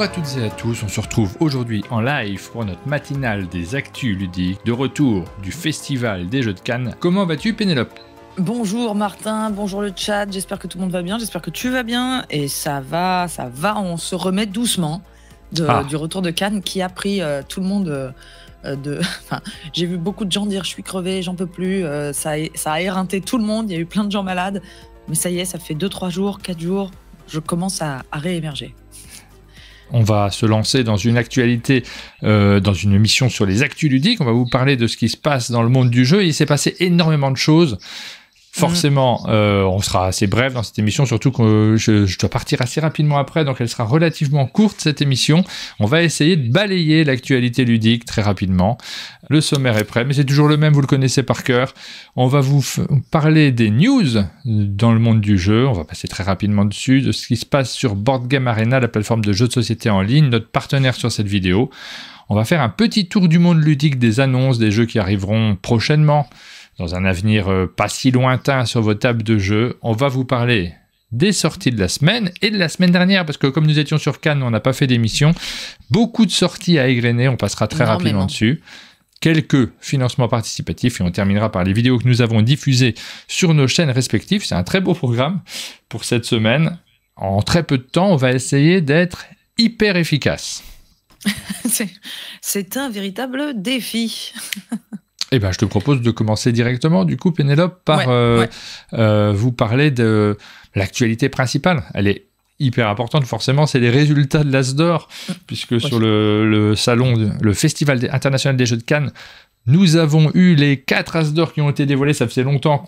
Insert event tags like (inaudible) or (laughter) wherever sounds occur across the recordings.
Bonjour à toutes et à tous, on se retrouve aujourd'hui en live pour notre matinale des actus ludiques de retour du Festival des Jeux de Cannes. Comment vas-tu Pénélope Bonjour Martin, bonjour le chat, j'espère que tout le monde va bien, j'espère que tu vas bien et ça va, ça va, on se remet doucement de, ah. du retour de Cannes qui a pris euh, tout le monde... Euh, euh, de... (laughs) j'ai vu beaucoup de gens dire je suis crevé, j'en peux plus, ça, a, ça a éreinté tout le monde, il y a eu plein de gens malades, mais ça y est, ça fait 2-3 jours, 4 jours, je commence à réémerger on va se lancer dans une actualité, euh, dans une mission sur les actus ludiques. On va vous parler de ce qui se passe dans le monde du jeu. Il s'est passé énormément de choses Forcément, mm. euh, on sera assez bref dans cette émission, surtout que euh, je, je, dois partir assez rapidement après, donc elle sera relativement courte cette émission. On va essayer de balayer l'actualité ludique très rapidement. Le sommaire est prêt, mais c'est toujours le même, vous le connaissez par cœur. On va vous parler des news dans le monde du jeu, on va passer très rapidement dessus, de ce qui se passe sur Board Game Arena, la plateforme de jeux de société en ligne, notre partenaire sur cette vidéo. On va faire un petit tour du monde ludique des annonces des jeux qui arriveront prochainement dans un avenir euh, pas si lointain sur vos tables de jeu, on va vous parler des sorties de la semaine et de la semaine dernière, parce que comme nous étions sur Cannes, on n'a pas fait d'émission. Beaucoup de sorties à égrener, on passera très rapidement dessus. Quelques financements participatifs et on terminera par les vidéos que nous avons diffusées sur nos chaînes respectives. C'est un très beau programme pour cette semaine. En très peu de temps, on va essayer d'être hyper efficace. (laughs) C'est un véritable défi. (laughs) Eh ben, je te propose de commencer directement, du coup, Pénélope, par euh, euh, vous parler de l'actualité principale. Elle est hyper importante, forcément, c'est les résultats de l'Asdor, mm. puisque sur le, salon, le Festival international des Jeux de Cannes, nous avons eu les quatre As d'or qui ont été dévoilés. Ça faisait longtemps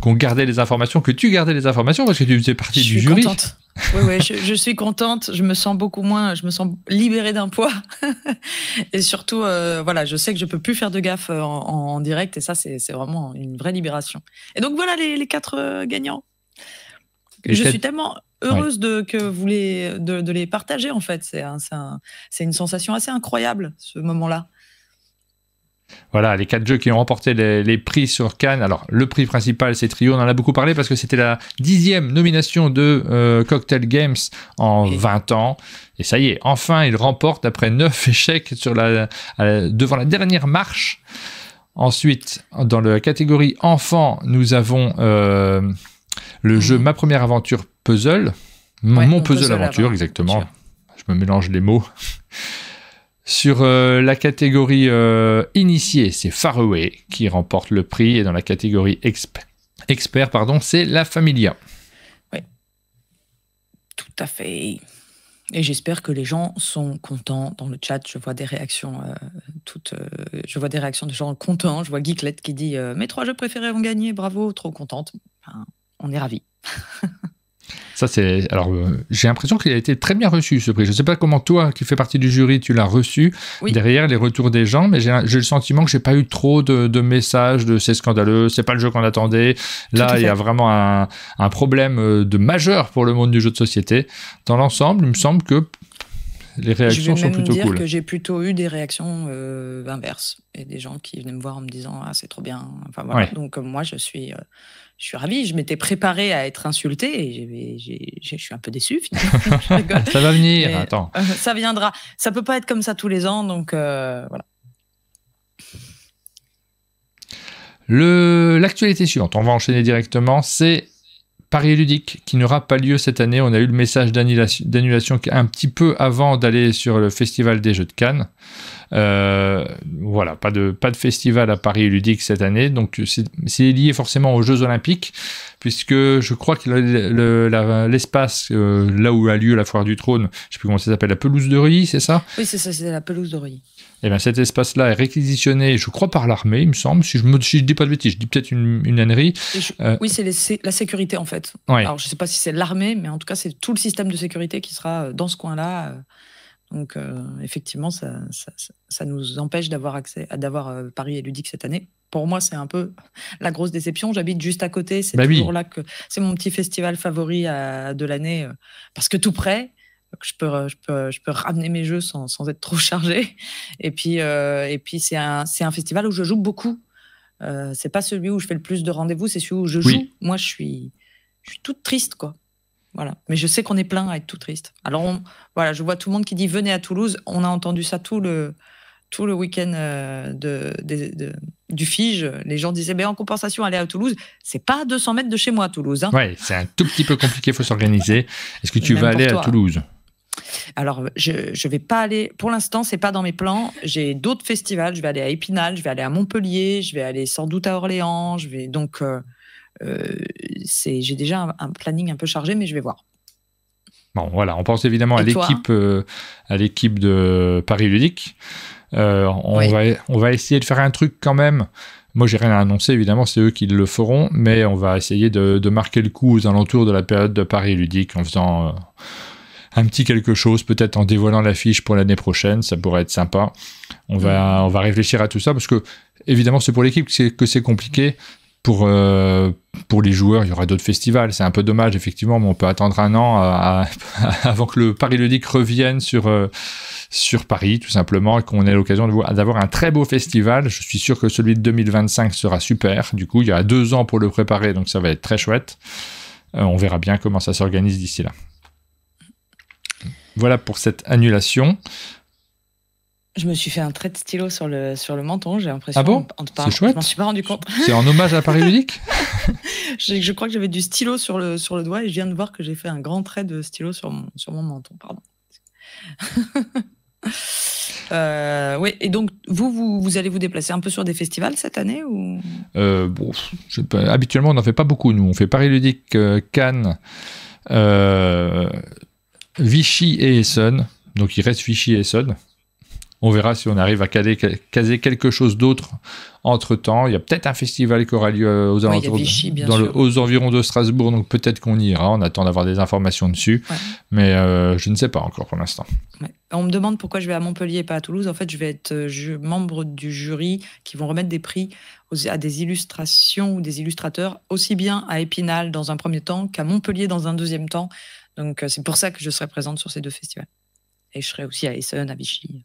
qu'on gardait les informations, que tu gardais les informations parce que tu faisais partie je du suis jury. Contente. oui, oui, je, suis contente. Je me sens beaucoup moins, je me sens libérée d'un poids. (laughs) et surtout, euh, voilà, je sais que je ne peux plus faire de gaffe euh, en, direct. Et ça, c'est vraiment une vraie libération. Et donc voilà les, quatre euh, gagnants. je suis tellement heureuse de, que vous les, de, les partager en fait. C'est une sensation assez incroyable ce moment-là. Voilà, les quatre jeux qui ont remporté les, prix sur Cannes. Alors, le prix principal, c'est Trio, on en a beaucoup parlé parce que c'était la dixième nomination de euh, Cocktail Games en 20 ans. Et ça y est, enfin, il remporte après neuf (laughs) échecs devant la dernière marche. Ensuite, dans la catégorie enfant, nous avons euh, le mmh. jeu Ma première aventure puzzle. mon, puzzle, aventure, exactement. Je me mélange les mots. Sur euh, la catégorie euh, initiée, c'est Faraway qui remporte le prix et dans la catégorie expert, pardon, c'est La Familia. Oui, tout à fait. Et j'espère que les gens sont contents dans le chat. Je vois des réactions, euh, toutes, je vois des réactions de gens contents. Je vois Geeklet qui dit mes trois jeux préférés ont gagné, bravo, trop contente. Ben, on est ravis. (laughs) Ça, c'est. Alors, euh, j'ai l'impression qu'il a été très bien reçu, ce prix. Je ne sais pas comment toi, qui fais partie du jury, tu l'as reçu derrière les retours des gens, mais j'ai le sentiment que j'ai pas eu trop de, messages de c'est scandaleux, c'est pas le jeu qu'on attendait. Là, il y a vraiment un, problème euh, de majeur pour le monde du jeu de société. Dans l'ensemble, il me semble que les réactions sont plutôt cool. Je vais même dire que j'ai plutôt eu des réactions euh, inverses et des gens qui venaient me voir en me disant ah c'est trop bien. Enfin Donc moi, je suis je suis ravi. je m'étais préparé à être insulté et je suis un peu déçu. (laughs) ça va venir, attends. Euh, ça viendra. Ça peut pas être comme ça tous les ans, donc euh, voilà. L'actualité suivante, on va enchaîner directement, c'est Paris ludique qui n'aura pas lieu cette année. On a eu le message d'annulation un petit peu avant d'aller sur le Festival des Jeux de Cannes. Euh, voilà, pas de, pas de festival à Paris ludique cette année, donc c'est lié forcément aux Jeux Olympiques, puisque je crois que l'espace, euh, là où a lieu la foire du trône, je sais plus comment ça s'appelle, la pelouse de Ruy, c'est ça Oui, c'est ça, c'est la pelouse de Ruy. Eh bien, cet espace-là est réquisitionné, je crois, par l'armée, il me semble. Si je ne dis pas de bêtises, je dis peut-être une, une euh, oui, c'est la sécurité, en fait. Alors, je ne sais pas si c'est l'armée, mais en tout cas, c'est tout le système de sécurité qui sera dans ce coin-là. Donc, euh, effectivement, ça, nous empêche d'avoir accès, d'avoir euh, Paris et Ludique cette année. Pour moi, c'est un peu (laughs) la grosse déception. J'habite juste à côté. C'est bah toujours là que c'est mon petit festival favori euh, de l'année parce que tout près. je peux, je, peux, ramener mes jeux sans, être trop chargé. Et puis, puis c'est un, un festival où je joue beaucoup. c'est pas celui où je fais le plus de rendez-vous, c'est celui où je joue. Moi, je suis, je suis toute triste, quoi. Voilà. Mais je sais qu'on est plein à être tout triste. Alors, voilà, je vois tout le monde qui dit venez à Toulouse. On a entendu ça tout le, tout le week-end euh, de, du Fige. Les gens disaient, mais ben, en compensation, aller à Toulouse, c'est pas 200 mètres de chez moi à Toulouse. Hein. Oui, c'est un tout petit peu compliqué, il faut s'organiser. Est-ce que tu vas aller à Toulouse alors, je ne vais pas aller. Pour l'instant, c'est pas dans mes plans. J'ai d'autres festivals. Je vais aller à Épinal, je vais aller à Montpellier, je vais aller sans doute à Orléans. Je vais donc. Euh, euh, j'ai déjà un, planning un peu chargé, mais je vais voir. Bon, voilà, on pense évidemment à l'équipe, euh, à l'équipe de Paris Ludique. Euh, on, va, essayer de faire un truc quand même. Moi, j'ai rien à annoncer, évidemment, c'est eux qui le feront, mais on va essayer de, marquer le coup aux alentours de la période de Paris Ludique en faisant un petit quelque chose, peut-être en dévoilant l'affiche pour l'année prochaine, ça pourrait être sympa. On, va, mm. on va réfléchir à tout ça parce que évidemment, c'est pour l'équipe que c'est compliqué. Euh, pour, les joueurs, il y aura d'autres festivals. C'est un peu dommage, effectivement, mais on peut attendre un an (laughs) avant que le Paris Ludique revienne sur, euh, sur Paris, tout simplement, et qu'on ait l'occasion d'avoir un très beau festival. Je suis sûr que celui de 2025 sera super. Du coup, il y a deux ans pour le préparer, donc ça va être très chouette. Euh, on verra bien comment ça s'organise d'ici là. Voilà pour cette annulation. Je me suis fait un trait de stylo sur le, sur le menton, j'ai l'impression. Ah bon C'est chouette. Je m'en suis pas rendu compte. C'est en hommage à Paris Ludique (laughs) (laughs) je, crois que j'avais du stylo sur le, sur le doigt et je viens de voir que j'ai fait un grand trait de stylo sur mon, sur mon menton. Pardon. (laughs) Euh, oui, et donc vous, vous, vous, allez vous déplacer un peu sur des festivals cette année ou euh, bon, Habituellement, on n'en fait pas beaucoup, nous. On fait Paris Ludique, euh, Cannes, Vichy et Essonne. Donc il reste Vichy et Essonne. On verra si on arrive à caser quelque chose d'autre entre temps. Il y a peut-être un festival qui aura lieu euh, aux, alentours, dans aux environs de Strasbourg, donc peut-être qu'on y ira. On attend d'avoir des informations dessus, mais euh, je ne sais pas encore pour l'instant. On me demande pourquoi je vais à Montpellier et pas à Toulouse. En fait, je vais être euh, membre du jury qui vont remettre des prix à des illustrations ou des illustrateurs, aussi bien à Épinal dans un premier temps qu'à Montpellier dans un deuxième temps. Donc c'est pour ça que je serai présente sur ces deux festivals. Et je serai aussi à Essen, à Vichy.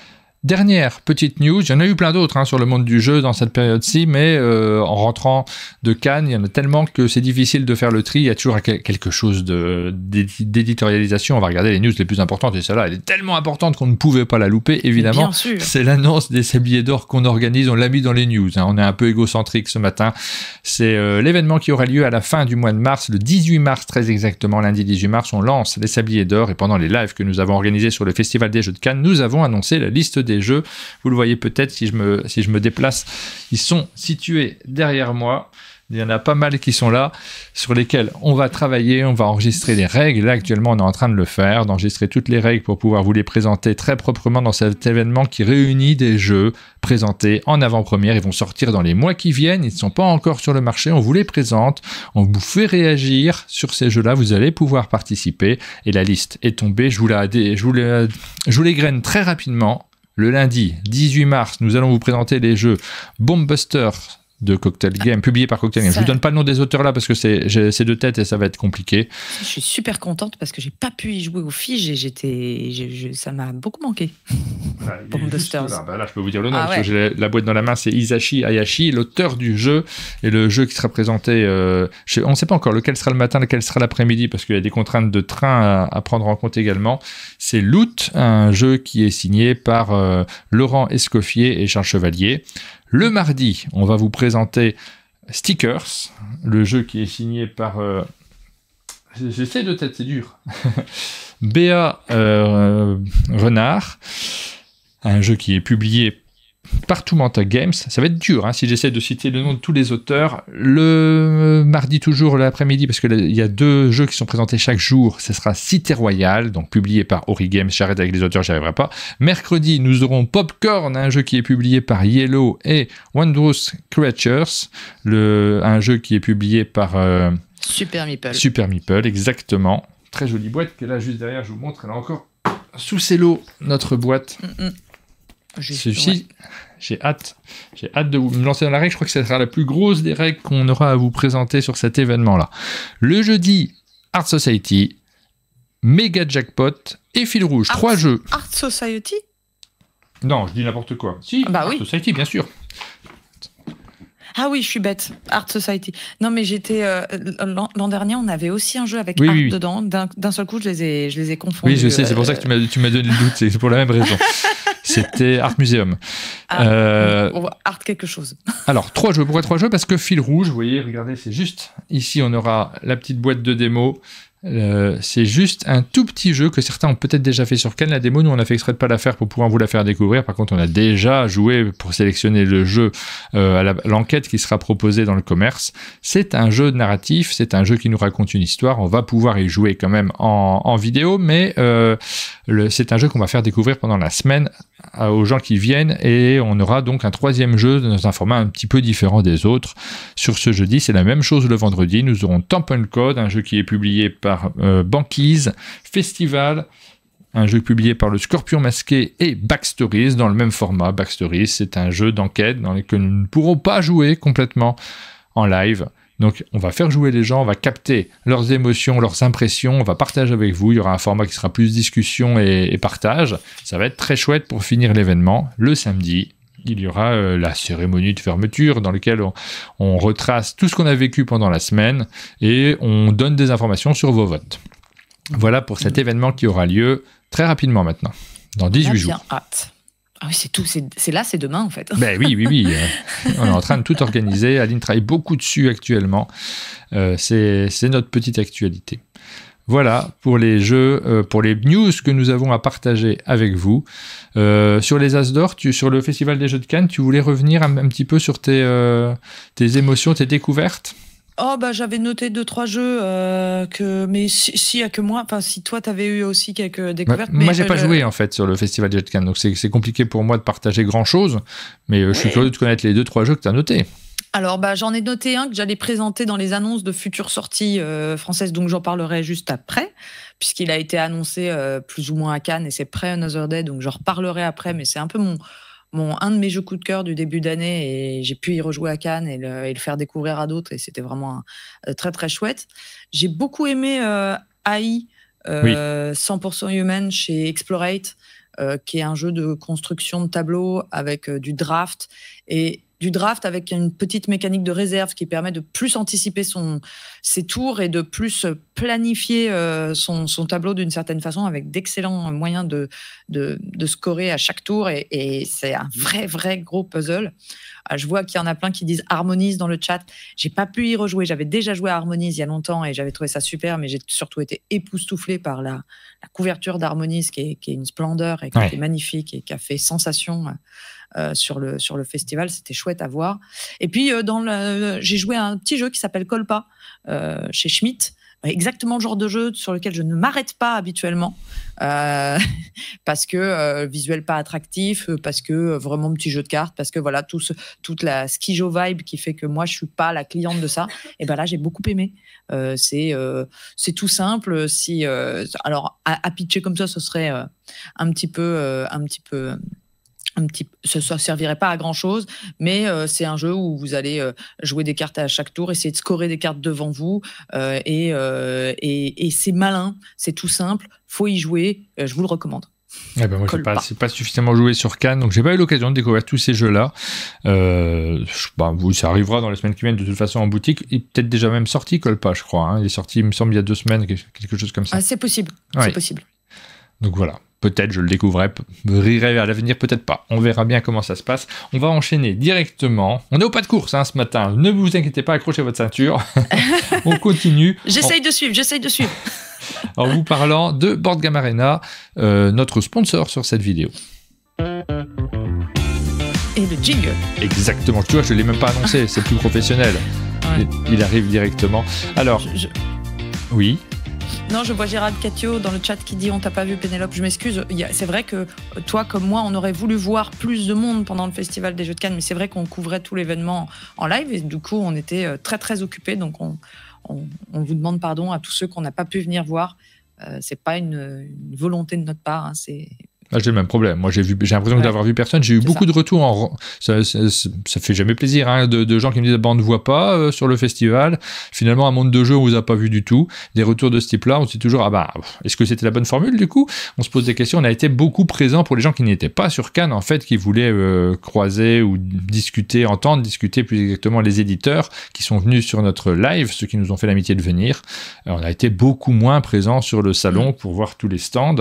Dernière petite news, il y en a eu plein d'autres hein, sur le monde du jeu dans cette période-ci, mais euh, en rentrant de Cannes, il y en a tellement que c'est difficile de faire le tri. Il y a toujours quelque chose d'éditorialisation. On va regarder les news les plus importantes, et celle-là, elle est tellement importante qu'on ne pouvait pas la louper, évidemment. C'est l'annonce des Sabliers d'Or qu'on organise, on l'a mis dans les news. Hein. On est un peu égocentrique ce matin. C'est euh, l'événement qui aura lieu à la fin du mois de mars, le 18 mars très exactement, lundi 18 mars, on lance les Sabliers d'Or, et pendant les lives que nous avons organisés sur le Festival des Jeux de Cannes, nous avons annoncé la liste des des jeux. Vous le voyez peut-être si, je me, si je me déplace. Ils sont situés derrière moi. Il y en a pas mal qui sont là, sur lesquels on va travailler, on va enregistrer les règles. Là, actuellement, on est en train de le faire, d'enregistrer toutes les règles pour pouvoir vous les présenter très proprement dans cet événement qui réunit des jeux présentés en avant-première. Ils vont sortir dans les mois qui viennent, ils ne sont pas encore sur le marché, on vous les présente, on vous fait réagir sur ces jeux-là, vous allez pouvoir participer. Et la liste est tombée, je vous la, je vous je vous les graine très rapidement le lundi 18 mars, nous allons vous présenter les jeux Buster » de Cocktail Game, publié par Cocktail Game. Je ne vous donne pas le nom des auteurs là parce que c'est deux têtes et ça va être compliqué. Je suis super contente parce que je n'ai pas pu y jouer aux figes et j'étais, ça m'a beaucoup manqué. là, bah là, je peux vous dire le nom ah parce que j'ai la, boîte dans la main, c'est Isashi Hayashi, l'auteur du jeu et le jeu qui sera présenté. Euh, on ne sait pas encore lequel sera le matin, lequel sera l'après-midi parce qu'il y a des contraintes de train à, prendre en compte également. C'est Loot, un jeu qui est signé par euh, Laurent Escoffier et Charles Chevalier. Le mardi, on va vous présenter Stickers, le jeu qui est signé par... Euh, j'essaie de tête, c'est dur. (laughs) Béa euh, Renard, un jeu qui est publié partout Manta Games. Ça va être dur hein, si j'essaie de citer le nom de tous les auteurs. Le euh, mardi, toujours l'après-midi, parce qu'il y a deux jeux qui sont présentés chaque jour. Ce sera Cité Royale, donc publié par Ori Games. J'arrête avec les auteurs, j'y arriverai pas. Mercredi, nous aurons Popcorn, un jeu qui est publié par Yellow et Wondrous Creatures, un jeu qui est publié par. Euh, Super Meeple. Super Meeple, exactement. Très jolie boîte que là, juste derrière, je vous montre. Elle a encore sous ses lots, notre boîte. Mm, mm j'ai hâte. J'ai hâte de vous lancer dans la règle. Je crois que ce sera la plus grosse des règles qu'on aura à vous présenter sur cet événement-là. Le jeudi, Art Society, Mega Jackpot et Fil Rouge. trois jeux. Art Society Non, je dis n'importe quoi. Si, ah bah Art Society, bien sûr. Ah oui, je suis bête. Art Society. Non, mais j'étais. Euh, l'an dernier, on avait aussi un jeu avec Art dedans. D'un seul coup, je les ai, je les ai confondus. Oui, je sais, c'est pour euh, ça que tu m'as donné le doute. C'est pour la même raison. (laughs) C'était Art Museum. Ah, euh, art quelque chose. (laughs) Alors, trois jeux. Pourquoi trois jeux Parce que fil rouge, vous voyez, regardez, c'est juste. Ici, on aura la petite boîte de démo euh, c'est juste un tout petit jeu que certains ont peut-être déjà fait sur Ken La démo, nous, on a fait exprès de pas la faire pour pouvoir vous la faire découvrir. Par contre, on a déjà joué pour sélectionner le jeu euh, à l'enquête qui sera proposée dans le commerce. C'est un jeu narratif, c'est un jeu qui nous raconte une histoire. On va pouvoir y jouer quand même en, vidéo, mais euh, c'est un jeu qu'on va faire découvrir pendant la semaine aux gens qui viennent et on aura donc un troisième jeu dans un format un petit peu différent des autres. Sur ce jeudi, c'est la même chose le vendredi. Nous aurons Temple Code, un jeu qui est publié par euh, Banquise, Festival, un jeu publié par le Scorpion Masqué et Backstories dans le même format. Backstories, c'est un jeu d'enquête dans lequel nous ne pourrons pas jouer complètement en live. Donc on va faire jouer les gens, on va capter leurs émotions, leurs impressions, on va partager avec vous. Il y aura un format qui sera plus discussion et partage. Ça va être très chouette pour finir l'événement le samedi il y aura euh, la cérémonie de fermeture dans laquelle on, retrace tout ce qu'on a vécu pendant la semaine et on donne des informations sur vos votes. Voilà pour cet mm. événement qui aura lieu très rapidement maintenant, dans 18 jours. Hein. Ah c'est tout. C'est là, c'est demain, en fait. Ben oui, oui, oui. Euh, (laughs) on est en train de tout organiser. Aline travaille beaucoup dessus actuellement. Euh, c'est notre petite actualité. Voilà pour les jeux, euh, pour les news que nous avons à partager avec vous. Euh, sur les As d'Or, sur le Festival des Jeux de Cannes, tu voulais revenir un, petit peu sur tes, euh, tes émotions, tes découvertes Oh bah j'avais noté deux trois jeux que mais s'il si, y a que moi enfin si toi tu avais eu aussi quelques découvertes. moi j'ai n'ai pas joué en fait sur le festival des Jeux de Cannes donc c'est compliqué pour moi de partager grand chose mais je suis curieux de connaître les deux trois jeux que tu as notés. Alors, bah, j'en ai noté un que j'allais présenter dans les annonces de futures sorties euh, françaises, donc j'en parlerai juste après, puisqu'il a été annoncé euh, plus ou moins à Cannes et c'est prêt Another Day, donc j'en reparlerai après, mais c'est un peu mon, mon, un de mes jeux coup de cœur du début d'année et j'ai pu y rejouer à Cannes et le, faire découvrir à d'autres et c'était vraiment euh, très très chouette. J'ai beaucoup aimé AI 100% Human chez Explorate, qui est un jeu de construction de tableaux avec du draft et du draft avec une petite mécanique de réserve qui permet de plus anticiper son, ses tours et de plus planifier euh, son, tableau d'une certaine façon avec d'excellents moyens de, de, scorer à chaque tour. Et, c'est un mhm. vrai, vrai gros puzzle. Ah, je vois qu'il y en a plein qui disent Harmonize dans le chat. J'ai pas pu y rejouer. J'avais déjà joué à Harmonize il y a longtemps et j'avais trouvé ça super, mais j'ai surtout été époustouflé par la, couverture d'Harmonize qui est, une splendeur et qui est magnifique et qui a fait sensation. Euh, euh, sur, le, sur le festival. C'était chouette à voir. Et puis, euh, dans le, j'ai joué à un petit jeu qui s'appelle Colpa euh, chez Schmidt Exactement le genre de jeu sur lequel je ne m'arrête pas habituellement. (laughs) parce que visuel pas attractif, parce que vraiment petit jeu de cartes, parce que voilà, tout toute la skijo vibe qui fait que moi je suis pas la cliente de ça. (laughs) et ben là, j'ai beaucoup aimé. c'est c'est tout simple. Si alors à, à, pitcher comme ça, ce serait un petit peu un petit peu un petit, ça ne servirait pas à grand chose, mais euh, c'est un jeu où vous allez euh, jouer des cartes à chaque tour, essayer de scorer des cartes devant vous, euh, et, c'est malin, c'est tout simple, faut y jouer, je vous le recommande. Eh ben, moi, je n'ai pas, pas. suffisamment joué sur Cannes, donc j'ai pas eu l'occasion de découvrir tous ces jeux-là. Bah, ça arrivera dans les semaines qui viennent, de toute façon, en boutique. Il est peut-être déjà même sorti, Colpa je crois. Hein. Il est sorti, il me semble, il y a deux semaines, quelque chose comme ça. Ah, c'est possible. C'est possible. Donc voilà. Peut-être je le découvrirai, rirai vers l'avenir, peut-être pas. On verra bien comment ça se passe. On va enchaîner directement. On est au pas de course hein, ce matin. Ne vous inquiétez pas, accrochez votre ceinture. (laughs) on continue. j'essaye de suivre, j'essaye de suivre. (laughs) en vous parlant de Board euh, notre sponsor sur cette vidéo. Et le jingle. Exactement. Tu vois, je ne l'ai même pas annoncé. C'est plus professionnel. Il, arrive directement. Alors. Oui. Non, je vois Gérard Catio dans le chat qui dit on t'a pas vu Pénélope, je m'excuse. C'est vrai que euh, toi comme moi, on aurait voulu voir plus de monde pendant le festival des Jeux de Cannes, mais c'est vrai qu'on couvrait tout l'événement en live et du coup on était euh, très très occupés, donc on, vous demande pardon à tous ceux qu'on n'a pas pu venir voir. Euh, c'est pas une, volonté de notre part, hein. c'est ah, j'ai le même problème. Moi, j'ai j'ai l'impression d'avoir vu personne. J'ai eu beaucoup de retours. En... Ça, ça, fait jamais plaisir hein, de, gens qui me disent bah, on ne voit pas euh, sur le festival. Finalement, un monde de jeu, on vous a pas vu du tout. Des retours de ce type-là, on se dit toujours ah bah est-ce que c'était la bonne formule du coup On se pose des questions. On a été beaucoup présent pour les gens qui n'étaient pas sur Cannes en fait, qui voulaient euh, croiser ou discuter, entendre, discuter plus exactement les éditeurs qui sont venus sur notre live, ceux qui nous ont fait l'amitié de venir. Euh, on a été beaucoup moins présent sur le salon mm. pour voir tous les stands.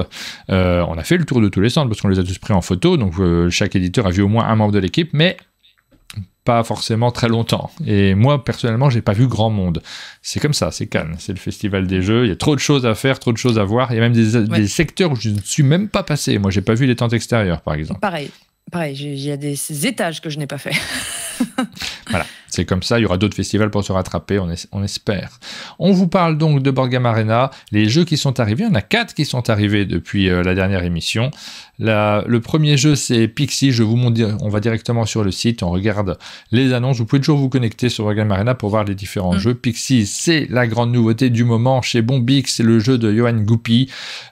on a fait le tour de tout les centres, parce qu'on les a tous pris en photo, donc euh, chaque éditeur a vu au moins un membre de l'équipe, mais pas forcément très longtemps. Et moi, personnellement, j'ai pas vu grand monde. C'est comme ça, c'est Cannes, c'est le festival des jeux. Il y a trop de choses à faire, trop de choses à voir. Il y a même des, des secteurs où je ne suis même pas passé. Moi, j'ai pas vu les tentes extérieures, par exemple. Pareil pareil, il y a des étages que je n'ai pas fait. (laughs) voilà, c'est comme ça, il y aura d'autres festivals pour se rattraper, on, espère. On vous parle donc de Borgam Arena, les jeux qui sont arrivés, il y en a quatre qui sont arrivés depuis euh, la dernière émission. le premier jeu c'est Pixie, je vous on va directement sur le site, on regarde les annonces, vous pouvez toujours vous connecter sur Borgam Arena pour voir les différents mm. jeux. Pixie c'est la grande nouveauté du moment chez Bombix, c'est le jeu de Johan Goupy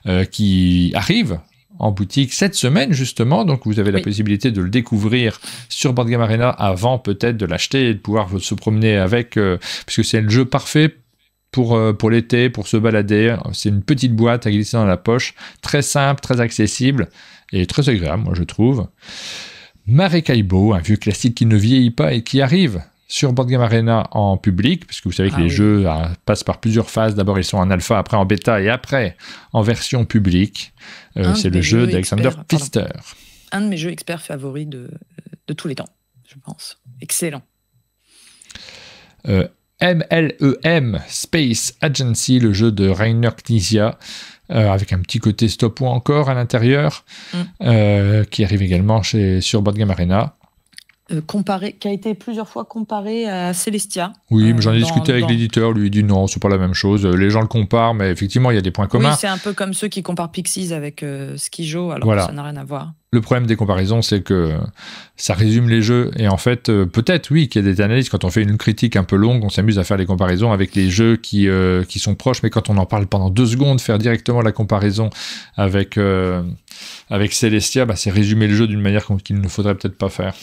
euh, qui arrive en boutique cette semaine justement. Donc vous avez la possibilité de le découvrir sur Game Arena avant peut-être de l'acheter et de pouvoir se promener avec, euh, puisque c'est le jeu parfait pour, euh, pour l'été, pour se balader. C'est une petite boîte à glisser dans la poche, très simple, très accessible et très agréable, moi je trouve. Marécaibo, un vieux classique qui ne vieillit pas et qui arrive sur Board Game Arena en public, puisque vous savez que ah les jeux ah, passent par plusieurs phases. D'abord, ils sont en alpha, après en bêta et après en version publique. Euh, c'est le jeu d'Alexander Pfister. Un de mes jeux experts favoris de, tous les temps, je pense. Excellent. MLEM euh, e Space Agency, le jeu de Rainer Knizia, euh, avec un petit côté stop ou encore à l'intérieur, mm. qui arrive également chez, sur Board Game Arena. Euh, comparé, qui a été plusieurs fois comparé à Celestia. Oui, mais euh, j'en ai discuté avec l'éditeur, lui il dit non, c'est pas la même chose. Euh, les gens le comparent, mais effectivement, il y a des points communs. c'est un peu comme ceux qui comparent Pixies avec euh, alors voilà. ça n'a rien à voir. Le problème des comparaisons, c'est que ça résume les jeux. Et en fait, peut-être, oui, qu'il y a des analyses. Quand on fait une critique un peu longue, on s'amuse à faire les comparaisons avec les jeux qui, qui sont proches. Mais quand on en parle pendant deux secondes, faire directement la comparaison avec, avec Celestia, bah, c'est résumer le jeu d'une manière qu'il ne faudrait peut-être pas faire.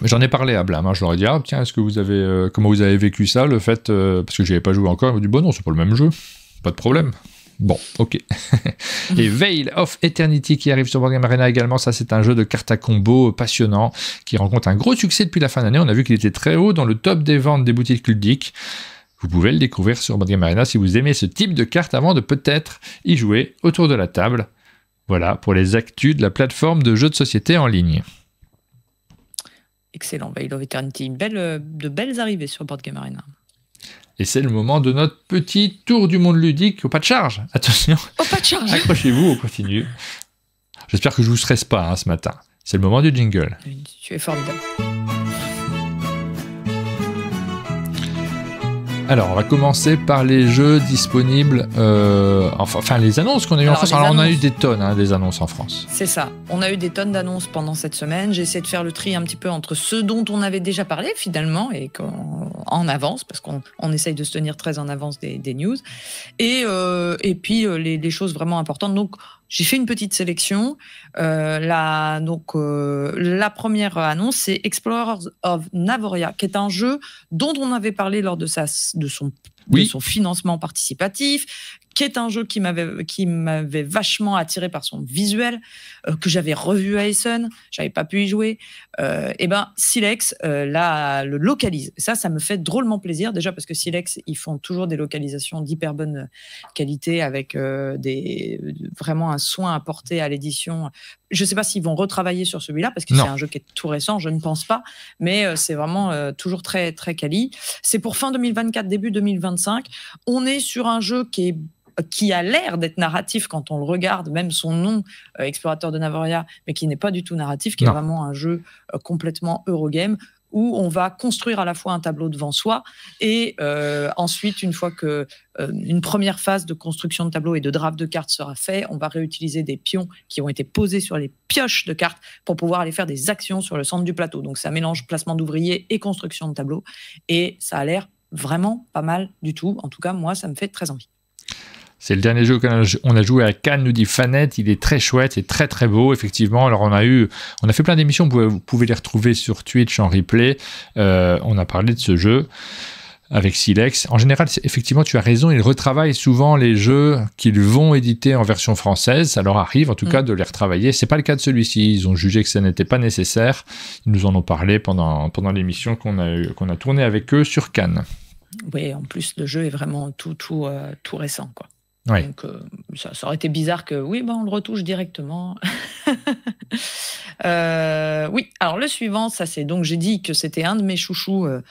J'en ai parlé à Blam, hein. je leur ai dit, ah tiens, est-ce que vous avez, euh, comment vous avez vécu ça, le fait, euh, parce que n'y avais pas joué encore, du m'ont dit, bon bah non, c'est pas le même jeu, pas de problème. Bon, ok. (laughs) et Veil of Eternity qui arrive sur Board Game Arena également, ça c'est un jeu de cartes à combo passionnant qui rencontre un gros succès depuis la fin d'année, on a vu qu'il était très haut dans le top des ventes des boutiques cultiques Vous pouvez le découvrir sur Board Game Arena si vous aimez ce type de carte avant de peut-être y jouer autour de la table. Voilà pour les actus de la plateforme de jeux de société en ligne. Excellent. Veil of Eternity. Belle, euh, de belles arrivées sur Board Game Arena. Et c'est le moment de notre petit tour du monde ludique au pas de charge. (laughs) Attention. Au pas de charge. Accrochez-vous, on continue. J'espère que je vous stresse pas hein, ce matin. C'est le moment du jingle. Tu es formidable. Alors, on va commencer par les jeux disponibles, euh, enfin, les annonces qu'on a eues en France. Alors, on a eu des tonnes, hein, des annonces en France. C'est ça. On a eu des tonnes d'annonces pendant cette semaine. J'essaie de faire le tri un petit peu entre ceux dont on avait déjà parlé, finalement, et en avance, parce qu'on essaye de se tenir très en avance des, news, et, euh, puis euh, les, les, choses vraiment importantes. Donc, j'ai fait une petite sélection. Euh, la, donc, euh, la première annonce, c'est Explorers of Navoria, qui est un jeu dont on avait parlé lors de, sa, de son financement participatif, qui est un jeu qui m'avait qui m'avait vachement attiré par son visuel euh, que j'avais revu à Essen j'avais pas pu y jouer et euh, eh ben Silex euh, là le localise ça ça me fait drôlement plaisir déjà parce que Silex ils font toujours des localisations d'hyper bonne qualité avec des vraiment un soin apporté à l'édition je sais pas s'ils vont retravailler sur celui-là parce que c'est un jeu qui est tout récent je ne pense pas mais c'est vraiment toujours très très quali c'est pour fin 2024 début 2025 on est sur un jeu qui est qui a l'air d'être narratif quand on le regarde, même son nom, euh, Explorateur de Navoria, mais qui n'est pas du tout narratif, qui est vraiment un jeu euh, complètement Eurogame, où on va construire à la fois un tableau devant soi et euh, ensuite, une fois que une première phase de construction de tableau et de draft de cartes sera faite, on va réutiliser des pions qui ont été posés sur les pioches de cartes pour pouvoir aller faire des actions sur le centre du plateau. Donc ça mélange placement d'ouvriers et construction de tableau et ça a l'air vraiment pas mal du tout. En tout cas, moi, ça me fait très envie. C'est le dernier jeu qu'on a joué à Cannes, nous dit Fanette. Il est très chouette, et très très beau, effectivement. Alors on a eu, on a fait plein d'émissions, vous pouvez les retrouver sur Twitch en replay. Euh, on a parlé de ce jeu avec Silex. En général, effectivement, tu as raison, ils retravaillent souvent les jeux qu'ils vont éditer en version française. Ça leur arrive, en tout mm. cas, de les retravailler. C'est pas le cas de celui-ci. Ils ont jugé que ça n'était pas nécessaire. Ils nous en ont parlé pendant, pendant l'émission qu'on a, qu'on a tournée avec eux sur Cannes. Oui, en plus, le jeu est vraiment tout, tout, euh, tout récent, quoi. Donc, euh, ça, aurait été bizarre que, oui, ben on le retouche directement. (laughs) Euh, oui, alors le suivant, ça c'est donc, j'ai dit que c'était un de mes chouchous euh,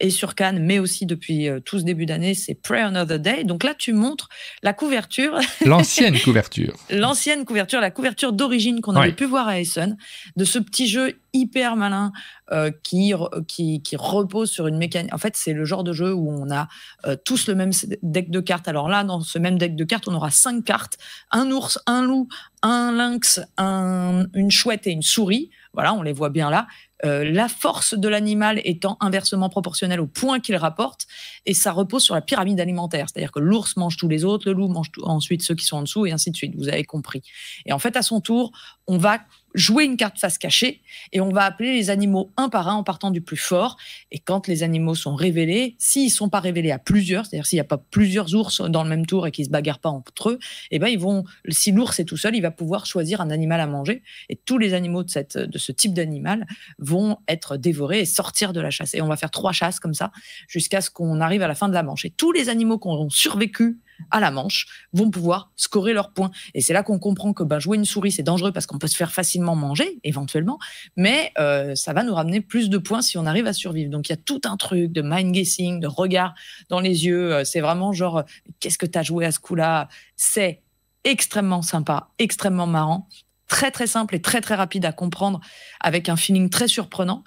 et sur Cannes, mais aussi depuis tout ce début d'année, c'est Pray Another Day. Donc là, tu montres la couverture. (laughs) L'ancienne couverture. L'ancienne couverture, la couverture d'origine qu'on avait pu voir à Essen, de ce petit jeu hyper malin euh, qui, qui, repose sur une mécanique. En fait, c'est le genre de jeu où on a euh, tous le même deck de cartes. Alors là, dans ce même deck de cartes, on aura cinq cartes un ours, un loup, un lynx, une chouette et une souris. Voilà, on les voit bien là. Euh, la force de l'animal étant inversement proportionnelle au point qu'il rapporte, et ça repose sur la pyramide alimentaire, c'est-à-dire que l'ours mange tous les autres, le loup mange tout, ensuite ceux qui sont en dessous, et ainsi de suite, vous avez compris. Et en fait, à son tour, on va jouer une carte face cachée et on va appeler les animaux un par un en partant du plus fort. Et quand les animaux sont révélés, s'ils ne sont pas révélés à plusieurs, c'est-à-dire s'il n'y a pas plusieurs ours dans le même tour et qu'ils ne se bagarrent pas entre eux, eh ben ils vont, si l'ours est tout seul, il va pouvoir choisir un animal à manger et tous les animaux de, cette, de ce type d'animal vont être dévorés et sortir de la chasse. Et on va faire trois chasses comme ça jusqu'à ce qu'on arrive à la fin de la manche. Et tous les animaux qui ont survécu à la manche vont pouvoir scorer leurs points. Et c'est là qu'on comprend que ben, jouer une souris, c'est dangereux parce qu'on peut se faire facilement manger, éventuellement, mais euh, ça va nous ramener plus de points si on arrive à survivre. Donc il y a tout un truc de mind guessing, de regard dans les yeux. Euh, c'est vraiment genre, euh, qu'est-ce que tu as joué à ce coup-là C'est extrêmement sympa, extrêmement marrant très très simple et très très rapide à comprendre avec un feeling très surprenant.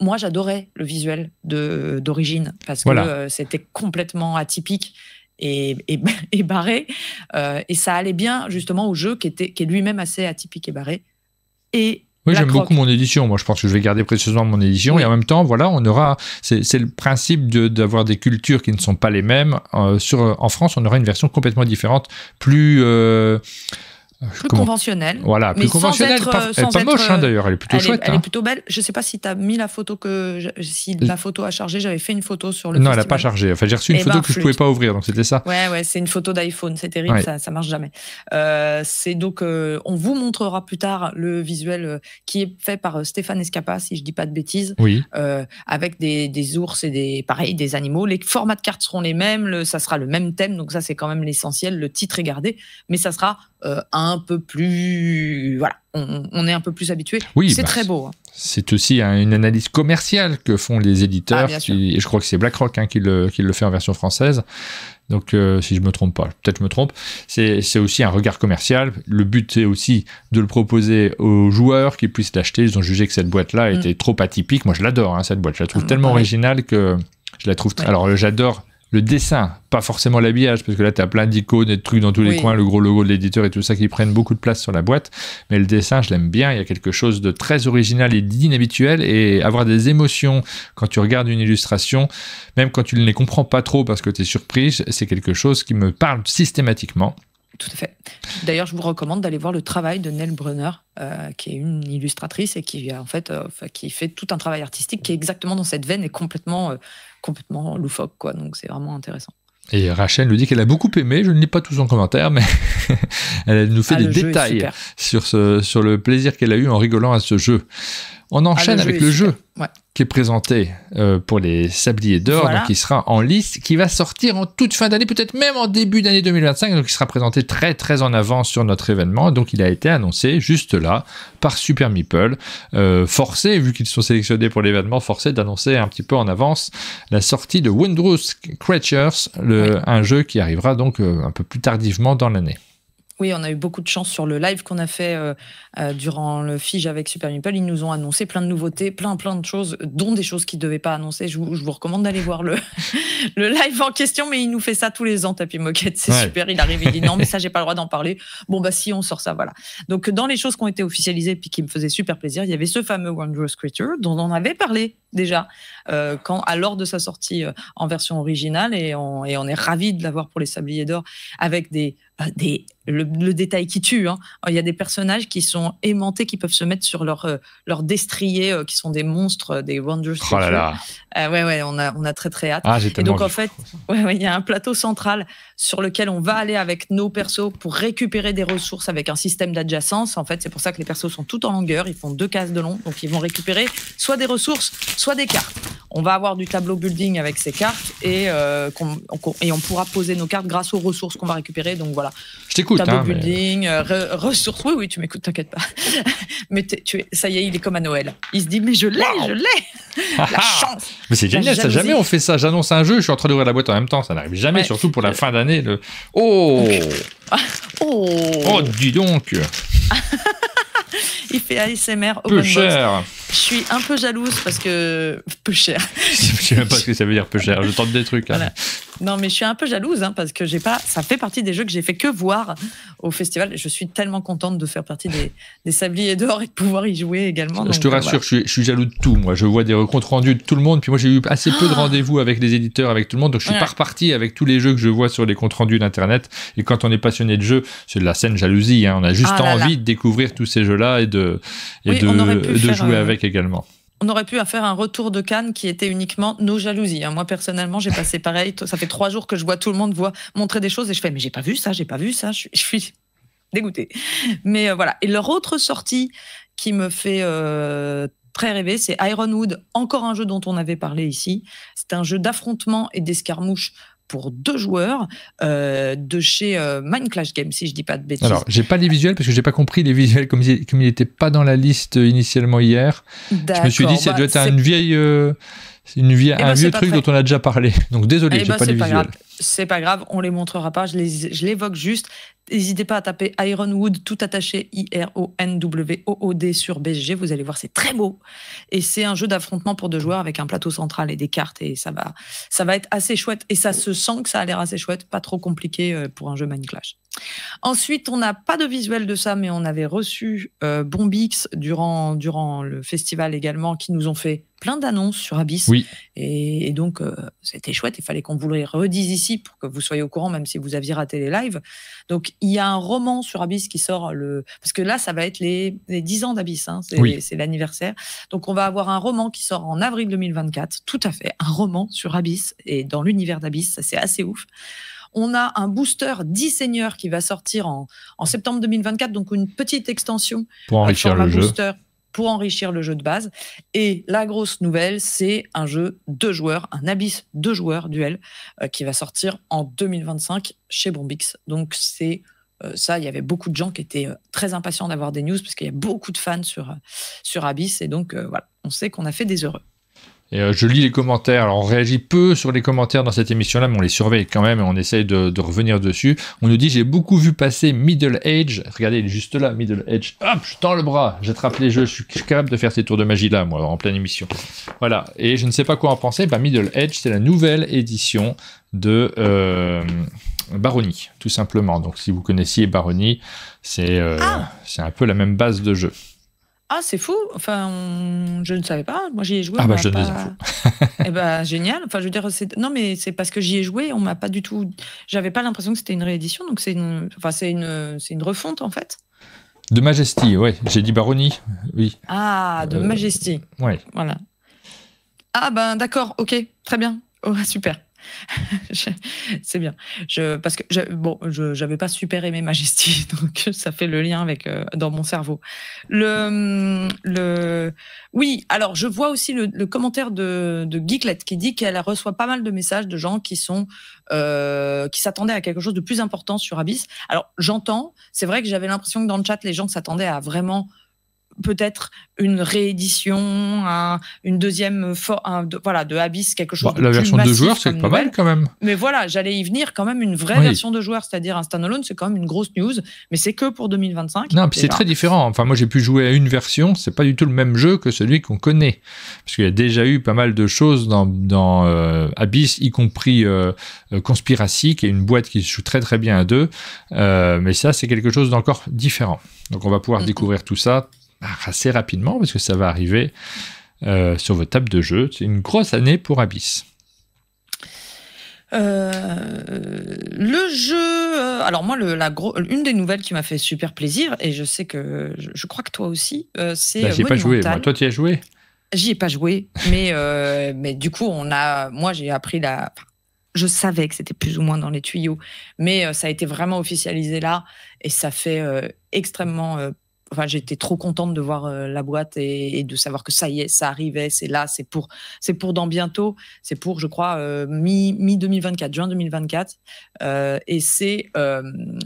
moi, j'adorais le visuel d'origine parce que c'était complètement atypique. (laughs) et, barré. Euh, et ça allait bien justement au jeu qui, était, qui est lui-même assez atypique et barré. Et oui, j'aime beaucoup mon édition. Moi, je pense que je vais garder précieusement mon édition. Et en même temps, voilà, on aura. C'est le principe d'avoir des cultures qui ne sont pas les mêmes. Euh, sur, en France, on aura une version complètement différente, plus. Euh, ah, plus conventionnelle. Voilà, plus conventionnelle. elle est pas moche hein, euh, d'ailleurs, elle est plutôt chouette. elle est hein. plutôt belle. Je sais pas si tu as mis la photo que. si la photo a chargé, j'avais fait une photo sur le. Non, elle n'a pas chargé. Enfin, j'ai reçu une eh photo ben, que je pouvais pas ouvrir, donc c'était ça. Ouais, ouais, c'est une photo d'iPhone, c'est terrible, ça, marche jamais. Euh, c'est donc. Euh, on vous montrera plus tard le visuel qui est fait par Stéphane Escapa, si je dis pas de bêtises. avec des, des, ours et des. Pareil, des animaux. Les formats de cartes seront les mêmes, ça sera le même thème, donc ça, c'est quand même l'essentiel. Le titre est gardé, mais ça sera euh, un peu plus. Voilà, on, est un peu plus habitué. Oui, c'est bah, très beau. Hein. C'est aussi une analyse commerciale que font les éditeurs. Ah, et je crois que c'est BlackRock hein, qui, le, fait en version française. Donc, euh, si je me trompe pas, peut-être je me trompe. C'est aussi un regard commercial. Le but, c'est aussi de le proposer aux joueurs qui puissent l'acheter. Ils ont jugé que cette boîte-là mm. était trop atypique. Moi, je l'adore, hein, cette boîte. Je la trouve ah, tellement bah originale que je la trouve. Alors, j'adore le dessin, pas forcément l'habillage, parce que là, tu as plein d'icônes et de trucs dans tous les coins, le gros logo de l'éditeur et tout ça qui prennent beaucoup de place sur la boîte. Mais le dessin, je l'aime bien. Il y a quelque chose de très original et d'inhabituel. Et avoir des émotions quand tu regardes une illustration, même quand tu ne les comprends pas trop parce que tu es surprise c'est quelque chose qui me parle systématiquement. Tout à fait. D'ailleurs, je vous recommande d'aller voir le travail de Nell Brunner, euh, qui est une illustratrice et qui, en fait, euh, qui fait tout un travail artistique qui est exactement dans cette veine et complètement. Euh, complètement loufoque, quoi. Donc c'est vraiment intéressant. Et Rachel nous dit qu'elle a beaucoup aimé, je ne lis pas tout son commentaire, mais (laughs) elle nous fait ah, des détails sur, ce, sur le plaisir qu'elle a eu en rigolant à ce jeu. On ah, enchaîne avec le jeu. Ouais qui est présenté euh, pour les sabliers d'or, qui sera en liste, qui va sortir en toute fin d'année, peut-être même en début d'année 2025, donc il sera présenté très très en avance sur notre événement. Donc il a été annoncé juste là par Super Meeple, euh, forcé, vu qu'ils sont sélectionnés pour l'événement, forcé d'annoncer un petit peu en avance la sortie de Windrush Creatures, le, un jeu qui arrivera donc euh, un peu plus tardivement dans l'année oui, on a eu beaucoup de chance sur le live qu'on a fait euh, euh, durant le FIGE avec Super Meeple. Ils nous ont annoncé plein de nouveautés, plein, plein de choses, dont des choses qu'ils ne devaient pas annoncer. Je vous, recommande d'aller voir le, (laughs) le live en question, mais il nous fait ça tous les ans, Tapis Moquette. C'est super. Il arrive, il dit non, mais ça, j'ai pas le droit d'en parler. Bon, bah, si, on sort ça, voilà. Donc, dans les choses qui ont été officialisées et qui me faisaient super plaisir, il y avait ce fameux Wondrous Creature dont on avait parlé déjà euh, quand, à l'heure de sa sortie euh, en version originale et on, et on est ravi de l'avoir pour les Sabliers d'Or avec des, euh, des le, détail qui tue. Hein. Il y a des personnages qui sont aimantés, qui peuvent se mettre sur leur, leur destrier, qui sont des monstres, des Wonders. Oh là là. ouais, ouais, on a, on a très très hâte. Ah, et donc en fait, il y a un plateau central sur lequel on va aller avec nos persos pour récupérer des ressources avec un système d'adjacence. En fait, c'est pour ça que les persos sont tout en longueur, ils font deux cases de long, donc ils vont récupérer soit des ressources, soit des cartes. On va avoir du tableau building avec ces cartes et, euh, on, et on pourra poser nos cartes grâce aux ressources qu'on va récupérer. Donc voilà. Je t'écoute. Tableau hein, building, euh, ressources. Oui, oui, tu m'écoutes, t'inquiète pas. (laughs) mais tu es, ça y est, il est comme à Noël. Il se dit, mais je l'ai, je l'ai. (laughs) la chance. Mais c'est génial, ça, jamais on fait ça. J'annonce un jeu, je suis en train d'ouvrir la boîte en même temps. Ça n'arrive jamais, surtout pour la euh. fin d'année. (laughs) Oh Oh Oh, dis donc il fait ASMR Peu cher Je suis un peu jalouse parce que. (laughs) Peu cher. je sais même pas ce que ça veut dire peu cher. Je tente des trucs Non, mais je suis un peu jalouse hein, parce que j'ai pas. Ça fait partie des jeux que j'ai fait que voir au festival. Je suis tellement contente de faire partie des, des sabliers d'or et de pouvoir y jouer également. je te euh, rassure, je, suis, jaloux de tout. Moi, je vois des comptes rendus de tout le monde. Puis moi, j'ai eu assez peu de ah. rendez-vous avec les éditeurs, avec tout le monde. Donc, je suis pas reparti avec tous les jeux que je vois sur les comptes rendus d'internet. Et quand on est passionné de jeux, c'est de la saine jalousie. Hein. On a juste ah envie de découvrir tous ces jeux-là et de et de, jouer euh, avec également on aurait pu faire un retour de Cannes qui était uniquement nos jalousies. Hein. Moi, personnellement, j'ai passé pareil. Ça fait trois jours que je vois tout le monde voit, montrer des choses et je fais, mais j'ai pas vu ça, j'ai pas vu ça, je suis, (laughs) dégoûté. Mais euh, voilà. Et leur autre sortie qui me fait euh, très rêver, c'est Ironwood, encore un jeu dont on avait parlé ici. C'est un jeu d'affrontement et d'escarmouche pour deux joueurs euh, de chez euh, Minecraft Games, si je dis pas de bêtises. Alors, j'ai pas les visuels parce que j'ai pas compris les visuels comme, ils n'étaient pas dans la liste euh, initialement hier. Je me suis dit, ça doit être bah, une vieille. Eh un ben, vieux truc dont on a déjà parlé. (laughs) Donc désolé, eh je n'ai ben, pas les visuels c'est pas grave, on les montrera pas, je l'évoque je juste. N'hésitez pas à taper Ironwood, tout attaché, I-R-O-N-W-O-O-D sur BSG. Vous allez voir, c'est très beau. Et c'est un jeu d'affrontement pour deux joueurs avec un plateau central et des cartes. Et ça va, ça va être assez chouette. Et ça se sent que ça a l'air assez chouette, pas trop compliqué euh, pour un jeu Maniclash Ensuite, on n'a pas de visuel de ça, mais on avait reçu euh, Bombix durant, durant le festival également, qui nous ont fait plein d'annonces sur Abyss. Et, donc, euh, c'était chouette. Il fallait qu'on vous le redise ici pour que vous soyez au courant, même si vous aviez raté les lives. Donc, il y a un roman sur Abyss qui sort le. Parce que là, ça va être les, 10 ans d'Abyss, hein, c'est l'anniversaire. Donc, on va avoir un roman qui sort en avril 2024, tout à fait, un roman sur Abyss et dans l'univers d'Abyss, ça c'est assez ouf. On a un booster 10 seigneurs qui va sortir en, septembre 2024, donc une petite extension. Pour enrichir le booster. jeu pour enrichir le jeu de base. Et la grosse nouvelle, c'est un jeu de joueurs, un abyss de joueurs duel, euh, qui va sortir en 2025 chez Bombix. Donc c'est euh, ça, il y avait beaucoup de gens qui étaient euh, très impatients d'avoir des news, parce qu'il y a beaucoup de fans sur, sur Abyss. Et donc voilà, on sait qu'on a fait des heureux. Euh, je lis les commentaires. Alors, on réagit peu sur les commentaires dans cette émission-là, mais on les surveille quand même et on essaye de, revenir dessus. On nous dit J'ai beaucoup vu passer Middle Age. Regardez, il est juste là, Middle Age. Hop, je tends le bras, j'attrape les jeux. Je suis capable de faire ces tours de magie-là, moi, en pleine émission. Voilà. Et je ne sais pas quoi en penser. Bah, Middle Age, c'est la nouvelle édition de. Euh, Barony, tout simplement. Donc, si vous connaissiez Barony, c'est euh, ah. un peu la même base de jeu. Ah, c'est fou. Enfin, je ne savais pas. Moi, j'y ai joué. Ah, bah, je pas... eh ben, génial. Enfin, je veux dire, non, mais c'est parce que j'y ai joué. On m'a pas du tout. J'avais pas l'impression que c'était une réédition. Donc, c'est une... Enfin, c'est une... c'est une refonte, en fait. De Majesty, ouais. J'ai dit baronnie, oui. Ah, de majestie. Euh, Majesty. Ouais. Voilà. Ah, ben, d'accord. Ok. Très bien. Oh, super. (laughs) c'est bien. Je, parce que je, bon, je n'avais pas super aimé Majestie (laughs) donc ça fait le lien avec euh, dans mon cerveau. Le, le, oui, alors je vois aussi le, commentaire de, de Geeklet qui dit qu'elle reçoit pas mal de messages de gens qui sont euh, qui s'attendaient à quelque chose de plus important sur Abyss. Alors j'entends, c'est vrai que j'avais l'impression que dans le chat les gens s'attendaient à vraiment peut-être une réédition, une deuxième de, voilà de Abyss, quelque chose. Bah, la version de joueur c'est pas mal quand même. Mais voilà, j'allais y venir quand même une vraie version de joueur c'est-à-dire un standalone, c'est quand même une grosse news, mais c'est que pour 2025. Non, c'est très différent. Enfin, moi j'ai pu jouer à une version, c'est pas du tout le même jeu que celui qu'on connaît, parce qu'il y a déjà eu pas mal de choses dans, euh, Abyss, y compris euh, euh, Conspiracy, qui est une boîte qui se joue très très bien à deux, mais ça c'est quelque chose d'encore différent. Donc on va pouvoir découvrir tout ça ah, assez rapidement parce que ça va arriver euh, sur vos tables de jeu. C'est une grosse année pour Abyss. Euh, le jeu, euh, alors moi, la une des nouvelles qui m'a fait super plaisir, et je sais que je, crois que toi aussi, c'est. Bah, J'y ai pas joué, toi tu y as joué J'y ai pas joué, mais, mais du coup, on a, moi j'ai appris la. Je savais que c'était plus ou moins dans les tuyaux, mais ça a été vraiment officialisé là, et ça fait extrêmement enfin, j'étais trop contente de voir euh, la boîte et, de savoir que ça y est, ça arrivait, c'est là, c'est pour, c'est pour dans bientôt, c'est pour, je crois, euh, mi, mi 2024, juin 2024, euh, et c'est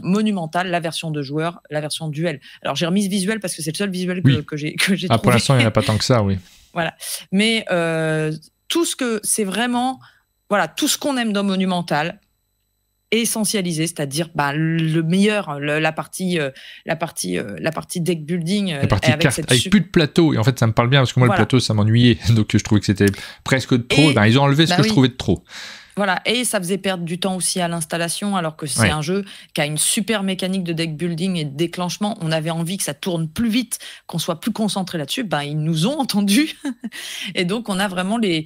monumental la version de joueur, la version duel. Alors j'ai remis visuel parce que c'est le seul visuel que, que j'ai que Ah, trouvé. pour l'instant il n'y en a pas tant que ça, oui. (laughs) voilà, mais tout ce que c'est vraiment, voilà, tout ce qu'on aime dans monumental essentialisé, c'est-à-dire bah, le meilleur, la partie, euh, la partie, euh, la partie deck building, la partie euh, avec, avec plus de plateau. Et en fait, ça me parle bien parce que moi, le plateau, ça m'ennuyait, (laughs) donc je trouvais que c'était presque trop. Et, ben, ils ont enlevé ce bah que je trouvais de trop. Voilà, et ça faisait perdre du temps aussi à l'installation, alors que c'est un jeu qui a une super mécanique de deck building et de déclenchement. On avait envie que ça tourne plus vite, qu'on soit plus concentré là-dessus. Ben, ils nous ont entendus. (laughs) et donc, on a vraiment les,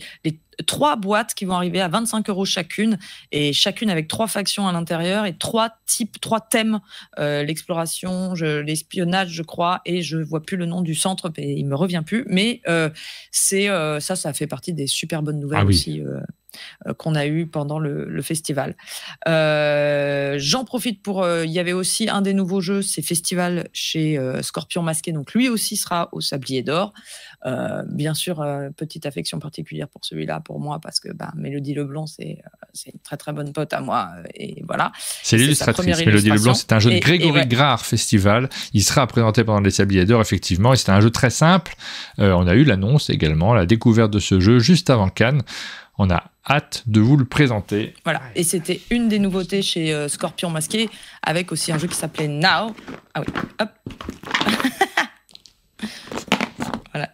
trois boîtes qui vont arriver à 25 euros chacune, et chacune avec trois factions à l'intérieur et trois types, trois thèmes euh, l'exploration, l'espionnage, je crois, et je vois plus le nom du centre, il me revient plus. Mais euh, c'est euh, ça, ça fait partie des super bonnes nouvelles ah aussi. Euh, qu'on a eu pendant le, festival. Euh, j'en profite pour. Euh, il y avait aussi un des nouveaux jeux, c'est Festival chez Scorpion Masqué. Donc lui aussi sera au Sablier d'Or. bien sûr, petite affection particulière pour celui-là, pour moi, parce que ben, Mélodie Leblanc, c'est une très très bonne pote à moi. Et voilà. C'est l'illustratrice. Mélodie Leblanc, c'est un jeu de Grégory Festival. Il sera présenté pendant les Sabliers d'Or, effectivement. Et c'est un jeu très simple. on a eu l'annonce également, la découverte de ce jeu juste avant Cannes. On a hâte de vous le présenter. Voilà, et c'était une des nouveautés chez euh, Scorpion Masqué, avec aussi un jeu qui s'appelait Now. Ah oui, hop. (laughs) voilà.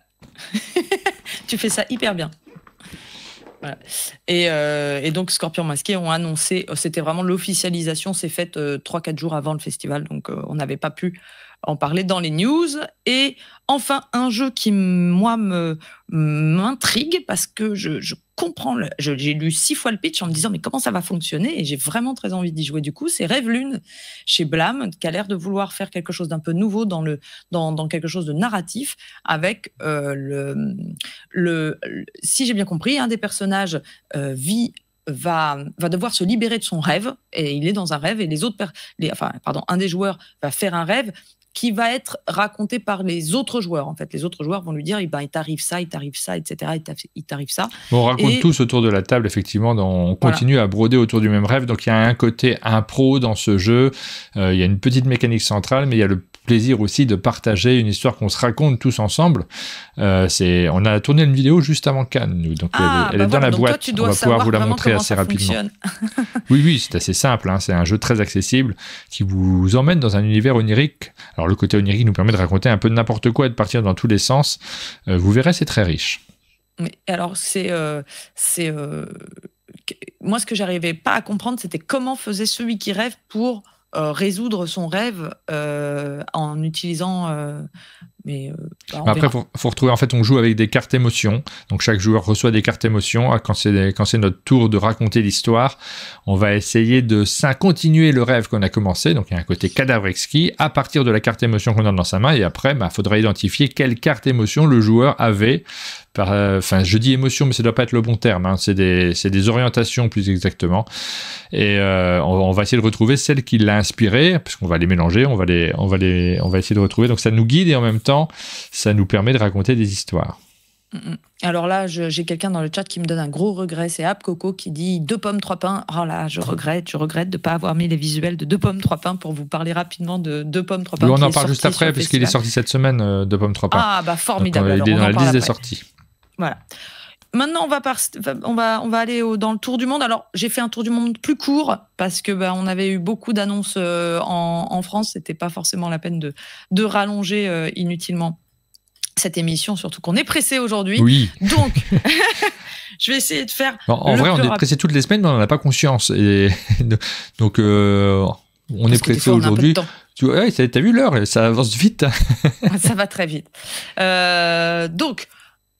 (laughs) tu fais ça hyper bien. Voilà. Et, euh, donc Scorpion Masqué ont annoncé, euh, c'était vraiment l'officialisation, c'est faite 3-4 jours avant le festival, donc on n'avait pas pu en parler dans les news. Et enfin, un jeu qui, moi, me m'intrigue parce que je, comprends, j'ai lu six fois le pitch en me disant mais comment ça va fonctionner et j'ai vraiment très envie d'y jouer du coup. C'est Rêve Lune chez Blam qui a l'air de vouloir faire quelque chose d'un peu nouveau dans, le, dans, quelque chose de narratif avec euh, le, le, si j'ai bien compris, un des personnages euh, vit Va, va, devoir se libérer de son rêve et il est dans un rêve et les autres les, enfin pardon un des joueurs va faire un rêve qui va être raconté par les autres joueurs. En fait, les autres joueurs vont lui dire, eh ben, il t'arrive ça, il t'arrive ça, etc. Il t'arrive ça. on raconte tous autour de la table, effectivement. on continue à broder autour du même rêve. Donc, il y a un côté impro dans ce jeu. Euh, il y a une petite mécanique centrale, mais il y a le plaisir aussi de partager une histoire qu'on se raconte tous ensemble. Euh, c'est, on a tourné une vidéo juste avant Cannes, donc elle, est ah, bah dans la boîte. tu dois on va pouvoir vous la montrer assez rapidement. (laughs) oui, oui, c'est assez simple. Hein. C'est un jeu très accessible qui vous emmène dans un univers onirique. Alors le côté onirique nous permet de raconter un peu de n'importe quoi et de partir dans tous les sens. Euh, vous verrez, c'est très riche. Mais alors c'est, euh, c'est moi ce que j'arrivais pas à comprendre, c'était comment faisait celui qui rêve pour euh, résoudre son rêve euh, en utilisant. Euh, bah, mais après, faut, faut, retrouver. En fait, on joue avec des cartes émotions. Donc chaque joueur reçoit des cartes émotions. Ah, quand c'est quand c'est notre tour de raconter l'histoire, on va essayer de continuer le rêve qu'on a commencé. Donc il y a un côté cadavre exquis à partir de la carte émotion qu'on a dans sa main. Et après, il bah, faudra identifier quelle carte émotion le joueur avait euh, enfin, je dis émotion, mais ça doit pas être le bon terme. Hein. C'est des, orientations plus exactement. Et euh, on, va essayer de retrouver celle qui l'a inspiré, puisqu'on va les mélanger, on va les, on va les, on va essayer de retrouver. Donc ça nous guide et en même temps, ça nous permet de raconter des histoires. Mm, mm. Alors là, j'ai quelqu'un dans le chat qui me donne un gros regret. C'est App Coco qui dit deux pommes, trois pains. Oh là, je regrette, je regrette de ne pas avoir mis les visuels de deux pommes, trois pains pour vous parler rapidement de deux pommes, trois pains. on en parle juste après, puisqu'il est sorti cette semaine, euh, deux pommes, trois pains. Ah bah formidable. on, est dans la liste des sorties. Voilà. Maintenant, on va, on va, on va aller dans le tour du monde. Alors, j'ai fait un tour du monde plus court parce que bah, on avait eu beaucoup d'annonces euh, en... en, France. C'était pas forcément la peine de, rallonger euh, inutilement cette émission, surtout qu'on est pressé aujourd'hui. Oui. Donc, (laughs) (laughs) je vais essayer de faire. en vrai, on est pressé toutes les semaines, mais on n'en a pas conscience. Et (laughs) donc, euh, on est pressé aujourd'hui. Tu vois, t'as as vu l'heure, ça avance vite. ça va très vite. donc,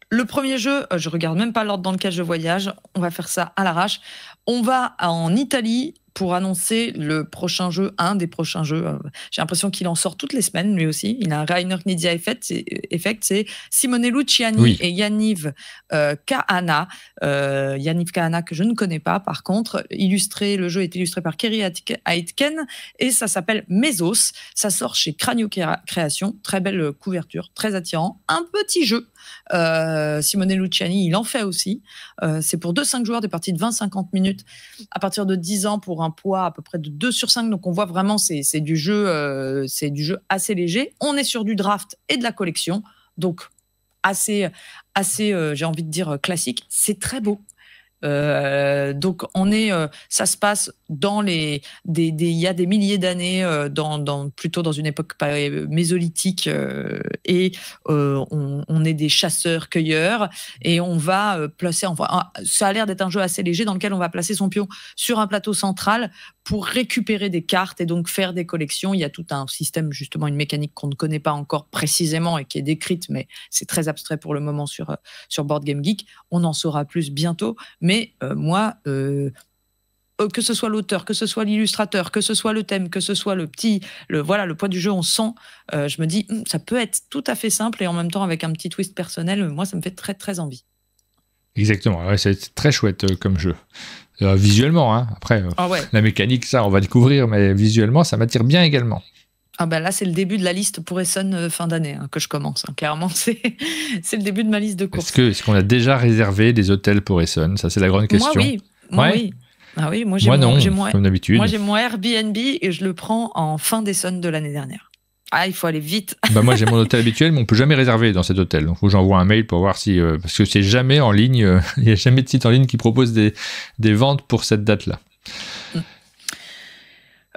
le premier jeu, euh, je regarde même pas l'ordre dans lequel je voyage. On va faire ça à l'arrache. On va en Italie pour annoncer le prochain jeu, un des prochains jeux. Euh, j'ai l'impression qu'il en sort toutes les semaines, lui aussi. Il a un Reiner Knizia Effect, c'est Simone Luciani et Yaniv euh, Kahana. Euh, Yaniv Kahana, que je ne connais pas, par contre. Illustré, le jeu est illustré par Kerry Aitken et ça s'appelle Mesos. Ça sort chez Cranio Création. Très belle couverture, très attirant. Un petit jeu euh, Simone Luciani, il en fait aussi. Euh, c'est pour 2-5 joueurs des parties de 20-50 minutes à partir de 10 ans pour un poids à peu près de 2 sur 5. Donc on voit vraiment, c'est du, jeu, euh, c'est du jeu assez léger. On est sur du draft et de la collection. Donc assez, assez j'ai envie de dire, classique. C'est très beau. Euh, donc on est, euh, ça se passe dans les, des, il y a des milliers d'années, euh, dans, plutôt dans une époque mésolithique, et on, est des chasseurs-cueilleurs et on va placer, ah, ça a l'air d'être un jeu assez léger dans lequel on va placer son pion sur un plateau central pour récupérer des cartes et donc faire des collections. Il y a tout un système, justement, une mécanique qu'on ne connaît pas encore précisément et qui est décrite, mais c'est très abstrait pour le moment sur, euh, sur Board Game Geek. On en saura plus bientôt, mais euh, moi, euh, oh, que ce soit l'auteur, que ce soit l'illustrateur, que ce soit le thème, que ce soit le petit, le voilà, le poids du jeu, on sent. je me dis, hum, ça peut être tout à fait simple et en même temps avec un petit twist personnel. Moi, ça me fait très très envie. Exactement. Ouais, c'est très chouette comme jeu. Euh, visuellement, hein. après, euh, ah la mécanique, ça, on va découvrir, mais visuellement, ça m'attire bien également. Ah ben là, c'est le début de la liste pour Essonne euh, fin d'année hein, que je commence. Hein. Clairement, (laughs) c'est le début de ma liste de courses. Est-ce qu'on a déjà réservé des hôtels pour Essonne Ça, c'est la grande question. Moi, oui. Moi, oui. Ah oui, moi, j'ai mon, non, comme d'habitude. Moi, j'ai mon Airbnb et je le prends en fin d'Essonne de l'année dernière. Ah, il faut aller vite. (laughs) bah moi j'ai mon hôtel (laughs) habituel, mais on peut jamais réserver dans cet hôtel. Donc faut que j'envoie un mail pour voir si euh, parce que c'est jamais en ligne, euh, (laughs) il n'y a jamais de site en ligne qui propose des, des ventes pour cette date-là.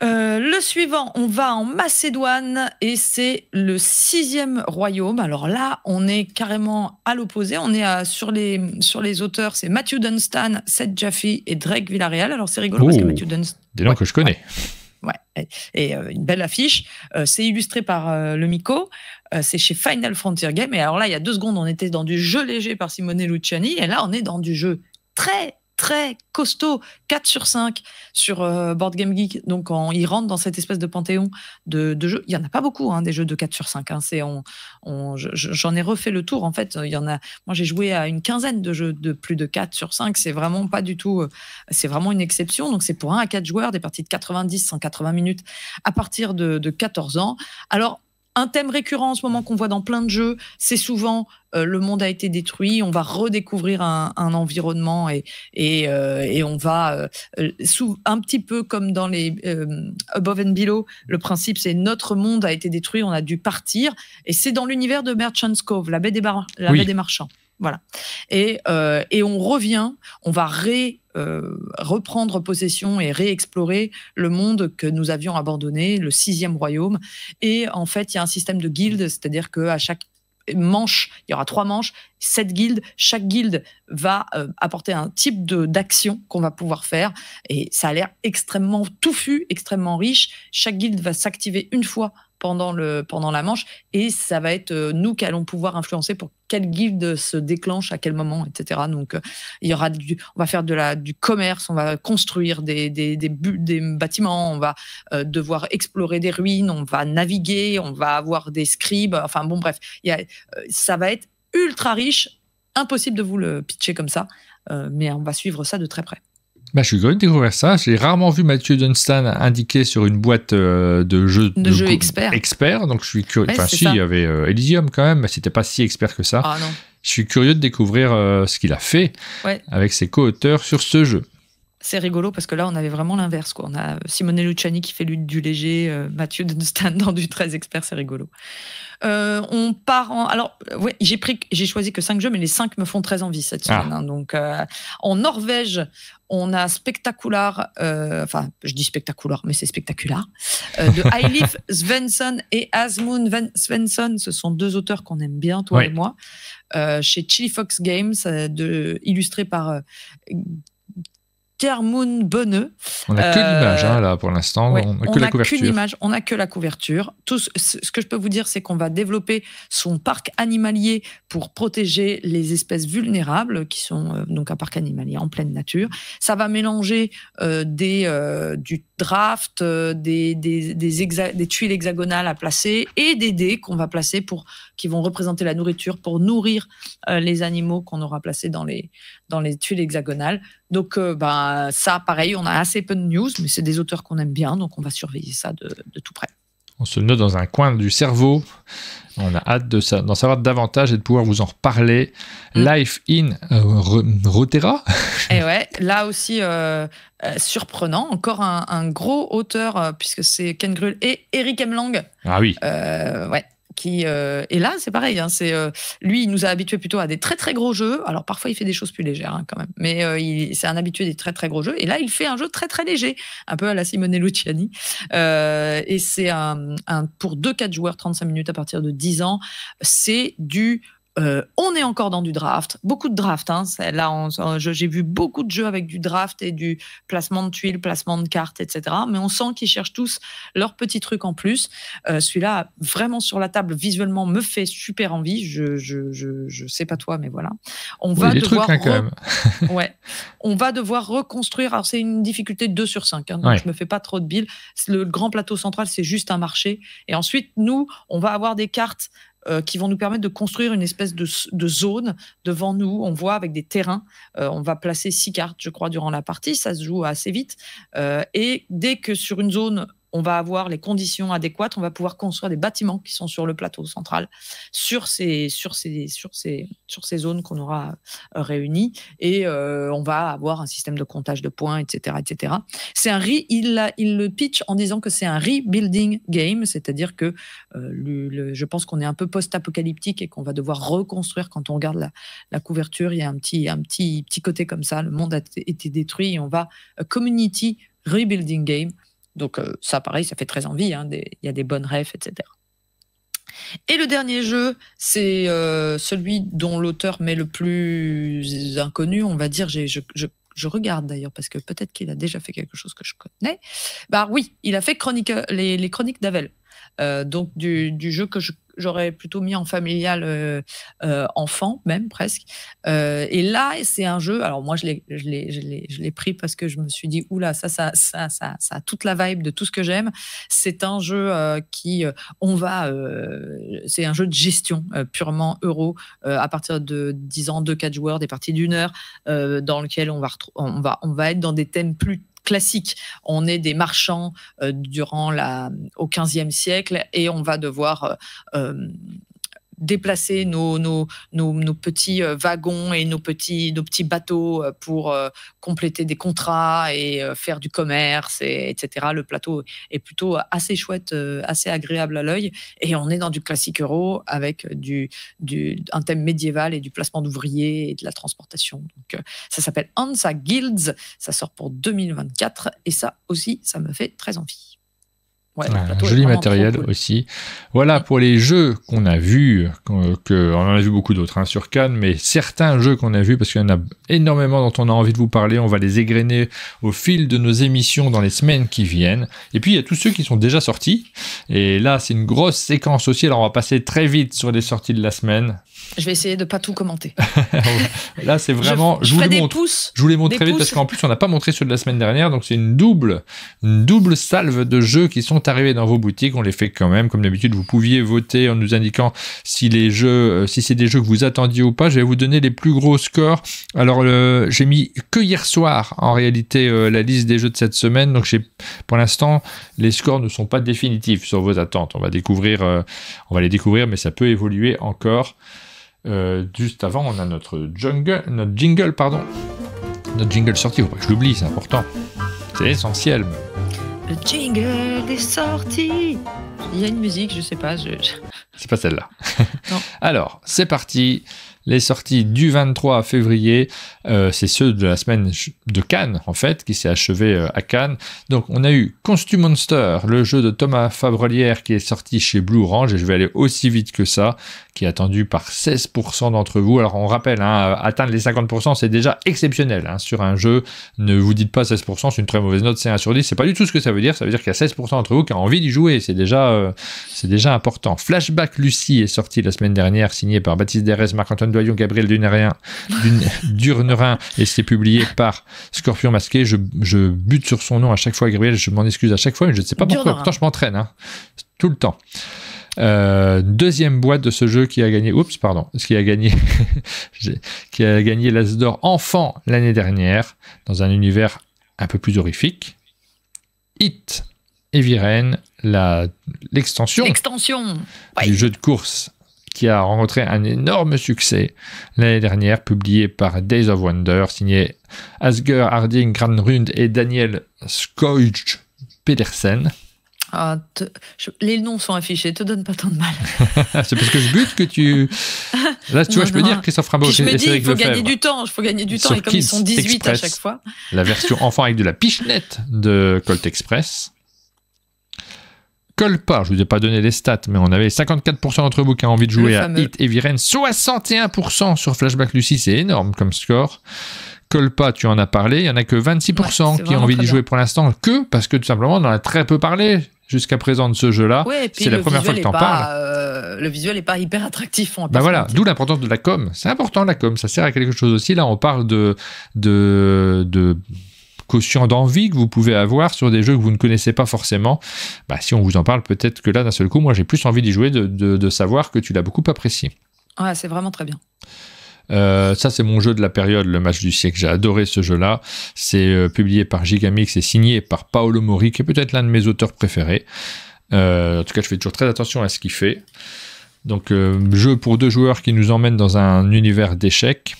Euh, le suivant, on va en Macédoine et c'est le sixième royaume. Alors là, on est carrément à l'opposé. On est à, sur, les, sur les auteurs, c'est Matthew Dunstan, Seth Jaffe et Drake Villarreal. Alors c'est rigolo parce que Matthew Dunstan. Des noms que je connais ouais. Et euh, une belle affiche. Euh, c'est illustré par euh, le Mico. c'est chez Final Frontier Game. Et alors là, il y a deux secondes, on était dans du jeu léger par Simone Luciani. Et là, on est dans du jeu très très costaud, 4 sur 5 sur euh, Board Game Geek. Donc, quand ils rentrent dans cette espèce de panthéon de, jeux, il n'y en a pas beaucoup, hein, des jeux de 4 sur 5. Hein. c'est on, on J'en ai refait le tour, en fait. Il y en a, moi, j'ai joué à une quinzaine de jeux de plus de 4 sur 5. C'est vraiment pas du tout, euh, c'est vraiment une exception. Donc, c'est pour 1 à 4 joueurs, des parties de 90, 180 minutes à partir de, de 14 ans. Alors, un thème récurrent en ce moment qu'on voit dans plein de jeux, c'est souvent euh, le monde a été détruit, on va redécouvrir un, environnement et, et, euh, on va, euh, sous, un petit peu comme dans les Above and Below, le principe c'est notre monde a été détruit, on a dû partir, et c'est dans l'univers de Merchant's Cove, la baie des, des marchands. Voilà. Et, et on revient, on va ré euh, reprendre possession et réexplorer le monde que nous avions abandonné, le sixième royaume. Et en fait, il y a un système de guildes, c'est-à-dire qu'à chaque manche, il y aura trois manches, sept guildes. Chaque guilde va euh, apporter un type d'action qu'on va pouvoir faire. Et ça a l'air extrêmement touffu, extrêmement riche. Chaque guilde va s'activer une fois pendant, le, pendant la manche. Et ça va être euh, nous qui allons pouvoir influencer pour quel guide se déclenche à quel moment, etc. Donc, euh, il y aura du, on va faire de la, du commerce, on va construire des, des, des, bâtiments, on va euh, devoir explorer des ruines, on va naviguer, on va avoir des scribes. Enfin, bon, bref, y a, ça va être ultra riche. Impossible de vous le pitcher comme ça, mais on va suivre ça de très près. Bah, je suis curieux de découvrir ça. J'ai rarement vu Mathieu Dunstan indiqué sur une boîte euh, de jeux de, experts. Expert, donc je suis curieux. enfin, si, il y avait euh, Elysium quand même, mais c'était pas si expert que ça. Ah, je suis curieux de découvrir euh, ce qu'il a fait avec ses co-auteurs sur ce jeu c'est rigolo parce que là, on avait vraiment l'inverse. On a Simone Luciani qui fait du léger, euh, Mathieu Dunstan dans (laughs) du très expert, c'est rigolo. Euh, on part Alors, euh, j'ai pris, j'ai choisi que cinq jeux, mais les cinq me font très envie cette ah. semaine. Hein. donc, en Norvège, on a Spectacular, enfin, je dis Spectacular, mais c'est Spectacular, de (laughs) Eilif Svensson et Asmund Svensson. Ce sont deux auteurs qu'on aime bien, toi et moi, chez Chili Fox Games, de, illustré par Moon Bonneux. On n'a que euh, l'image hein, là pour l'instant, on n'a que la couverture. on n'a que la couverture. Tout ce, que je peux vous dire, c'est qu'on va développer son parc animalier pour protéger les espèces vulnérables, qui sont euh, donc un parc animalier en pleine nature. Ça va mélanger euh, des, du draft euh, des, des, tuiles hexagonales à placer et des dés qu'on va placer pour qui vont représenter la nourriture pour nourrir euh, les animaux qu'on aura placés dans les, dans les tuiles hexagonales. Donc euh, bah, ça, pareil, on a assez peu de news, mais c'est des auteurs qu'on aime bien, donc on va surveiller ça de, tout près. On se note dans un coin du cerveau on a hâte de d'en savoir davantage et de pouvoir vous en reparler. Mm. Life in euh, Rotera. et eh ouais, là aussi, euh, euh, surprenant, encore un, gros auteur, puisque c'est Ken Grull et Eric Emlang. Ah oui. ouais, euh, et là, c'est pareil. Hein, c'est euh, lui, il nous a habitués plutôt à des très très gros jeux. Alors parfois, il fait des choses plus légères hein, quand même, mais euh, c'est un habitué des très très gros jeux. Et là, il fait un jeu très très léger, un peu à la Simone Luciani. et c'est un, pour deux quatre joueurs, 35 minutes à partir de 10 ans. C'est du euh, on est encore dans du draft, beaucoup de draft. Hein. Là, j'ai vu beaucoup de jeux avec du draft et du placement de tuiles, placement de cartes, etc. Mais on sent qu'ils cherchent tous leur petit truc en plus. Euh, celui-là, vraiment sur la table, visuellement, me fait super envie. Je, je, sais pas toi, mais voilà. On va devoir. Hein, (laughs) ouais. On va devoir reconstruire. Alors, c'est une difficulté de 2 sur 5. Hein, donc, je me fais pas trop de billes. Le grand plateau central, c'est juste un marché. Et ensuite, nous, on va avoir des cartes euh, qui vont nous permettre de construire une espèce de, zone devant nous. On voit avec des terrains, euh, on va placer six cartes, je crois, durant la partie. Ça se joue assez vite. Euh, et dès que sur une zone, on va avoir les conditions adéquates, on va pouvoir construire des bâtiments qui sont sur le plateau central, sur ces, sur ces, sur sur ces zones qu'on aura euh, réunies, et euh, on va avoir un système de comptage de points, etc. etc. C'est un il, il le pitch en disant que c'est un rebuilding game, c'est-à-dire que euh, je pense qu'on est un peu post-apocalyptique et qu'on va devoir reconstruire quand on regarde la, couverture, il y a un petit, un petit, petit côté comme ça, le monde a été détruit, et on va, community rebuilding game, donc euh, ça, pareil, ça fait très envie. Hein, il y a des bonnes refs, etc. Et le dernier jeu, c'est euh, celui dont l'auteur m'est le plus inconnu, on va dire. Je, regarde d'ailleurs parce que peut-être qu'il a déjà fait quelque chose que je connais. Bah oui, il a fait chronique, les, chroniques d'Avel, euh, donc du, jeu que je j'aurais plutôt mis en familial euh, euh, enfant, même presque. Euh, et là, c'est un jeu. Alors, moi, je l'ai pris parce que je me suis dit, oula, ça ça, ça, ça, ça a toute la vibe de tout ce que j'aime. C'est un jeu qui, on va, c'est un jeu de gestion purement euro à partir de 10 ans, 2 4 joueurs, des parties d'une heure, dans lequel on va, on, va, on va être dans des thèmes plus classique. On est des marchands euh, durant la, au XVe siècle et on va devoir euh, euh, déplacer nos, nos, nos, nos, petits euh, wagons et nos petits, nos petits bateaux euh, pour euh, compléter des contrats et faire du commerce, et, etc. Le plateau est plutôt assez chouette, assez agréable à l'œil. Et on est dans du classique euro avec du, du, un thème médiéval et du placement d'ouvriers et de la transportation. Donc, ça s'appelle Hansa Guilds. Ça sort pour 2024. Et ça aussi, ça me fait très envie joli matériel aussi. Voilà pour les jeux qu'on a vus, qu'on on en a vu beaucoup d'autres hein, sur Cannes, mais certains jeux qu'on a vus, parce qu'il y en a énormément dont on a envie de vous parler, on va les égrener au fil de nos émissions dans les semaines qui viennent. Et puis il y a tous ceux qui sont déjà sortis, et là c'est une grosse séquence aussi, alors on va passer très vite sur les sorties de la semaine, je vais essayer de pas tout commenter. (laughs) Là, c'est vraiment. Je, je vous ferai montre, Je vous les montre très vite parce qu'en plus, on n'a pas montré ceux de la semaine dernière. Donc, c'est une double, une double salve de jeux qui sont arrivés dans vos boutiques. On les fait quand même. Comme d'habitude, vous pouviez voter en nous indiquant si les jeux, euh, si c'est des jeux que vous attendiez ou pas. Je vais vous donner les plus gros scores. Alors, j'ai mis que hier soir, en réalité, euh, la liste des jeux de cette semaine. Donc, pour l'instant, les scores ne sont pas définitifs sur vos attentes. On va découvrir, euh, on va les découvrir, mais ça peut évoluer encore. Euh, juste avant, on a notre, notre jingle, pardon. Notre jingle sorti pas je l'oublie, c'est important. C'est essentiel. Le jingle des sorties. Il y a une musique, je sais pas. C'est pas celle-là. (laughs) Alors, c'est parti. Les sorties du 23 février, euh, c'est ceux de la semaine de Cannes, en fait, qui s'est achevé euh, à Cannes. Donc, on a eu Costume Monster, le jeu de Thomas Fabrelière qui est sorti chez Blue Orange, et je vais aller aussi vite que ça, qui est attendu par 16% d'entre vous. Alors on rappelle, hein, atteindre les 50%, c'est déjà exceptionnel hein. sur un jeu. Ne vous dites pas 16%, c'est une très mauvaise note, c'est 1 sur 10. C'est pas du tout ce que ça veut dire. Ça veut dire qu'il y a 16% d'entre vous qui ont envie d'y jouer. C'est déjà, euh, c'est déjà important. Flashback Lucie est sorti la semaine dernière, signé par Baptiste Derez, Marc-Antoine Doyon, Gabriel Durnerin. (laughs) Durnerin, et c'est publié par Scorpion Masqué. Je, bute sur son nom à chaque fois, Gabriel. Je m'en excuse à chaque fois, mais je ne sais pas pourquoi. Pourtant, je m'entraîne. Hein. tout le temps. Euh, deuxième boîte de ce jeu qui a gagné, oups, pardon, qui a gagné, (laughs) qui a gagné enfant l'année dernière dans un univers un peu plus horrifique. Hit et l'extension du jeu de course qui a rencontré un énorme succès l'année dernière, publié par Days of Wonder, signé Asger Harding Granrund et Daniel Skoij Pedersen. Ah, les noms sont affichés, te donne pas tant de mal. (laughs) c'est parce que je bute que tu. (laughs) Là, tu vois, je peux dire Christophe c'est Je me dis, il faut gagner du temps, il faut gagner du temps. Et comme ils sont 18 à chaque fois. (laughs) la version enfant avec de la pichenette de Colt Express. Colpa je je vous ai pas donné les stats, mais on avait 54% d'entre vous qui ont envie de jouer à Hit et Viren, 61% sur Flashback Lucie, c'est énorme comme score. Colpa tu en as parlé, il y en a que 26% qui ont envie d'y jouer pour l'instant, que parce que tout simplement on en a très peu parlé jusqu'à présent de ce jeu-là. c'est la première fois que tu en parles. Euh, le visuel n'est pas hyper attractif. En bah voilà, d'où l'importance de la com. C'est important la com, ça sert à quelque chose aussi. Là, on parle de, de, de d'envie que vous pouvez avoir sur des jeux que vous ne connaissez pas forcément, bah, si on vous en parle, peut-être que là, d'un seul coup, moi, j'ai plus envie d'y jouer, de, savoir que tu l'as beaucoup apprécié. ah c'est vraiment très bien. Euh, ça, c'est mon jeu de la période, le match du siècle. J'ai adoré ce jeu-là. C'est euh, publié par Gigamix et signé par Paolo Mori, qui est peut-être l'un de mes auteurs préférés. Euh, en tout cas, je fais toujours très attention à ce qu'il fait. Donc, jeu pour deux joueurs qui nous emmène dans un univers d'échecs,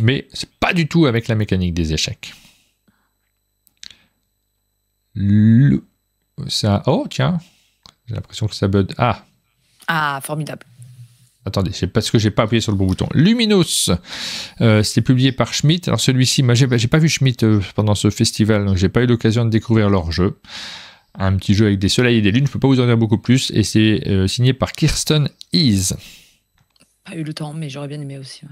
mais c'est pas du tout avec la mécanique des échecs. Le... Ça... Oh, tiens, j'ai l'impression que ça bug. Ah. Ah, formidable. Attendez, c'est parce que j'ai pas appuyé sur le bon bouton. Luminos, euh, c'était publié par Schmidt. Alors celui-ci, j'ai pas vu Schmidt euh, pendant ce festival, donc j'ai pas eu l'occasion de découvrir leur jeu. Un petit jeu avec des soleils et des lunes, je peux pas vous en dire beaucoup plus. Et c'est euh, signé par Kirsten Ease. Pas eu le temps, mais j'aurais bien aimé aussi.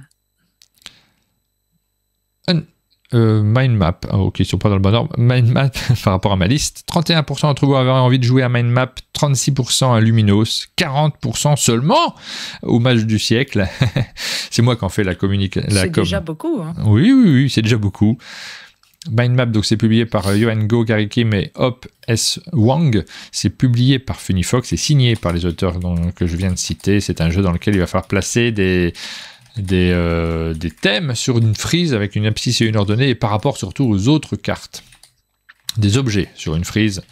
Mindmap, euh, mind map. Ah, ok, ils pas dans le bon ordre. Mind map (laughs) par rapport à ma liste. 31% d'entre vous avaient envie de jouer à mind map, 36% à Luminos, 40% seulement au match du siècle. (laughs) c'est moi qui en fais la communication. C'est déjà beaucoup. Hein. Oui, oui, oui, c'est déjà beaucoup. Mind Map, donc c'est publié par euh, Yohan Go, Gary Kim et Hop S. Wang. C'est publié par Funifox et signé par les auteurs dont, que je viens de citer. C'est un jeu dans lequel il va falloir placer des, euh, des, thèmes sur une frise avec une abscisse et une ordonnée et par rapport surtout aux autres cartes. Des objets sur une frise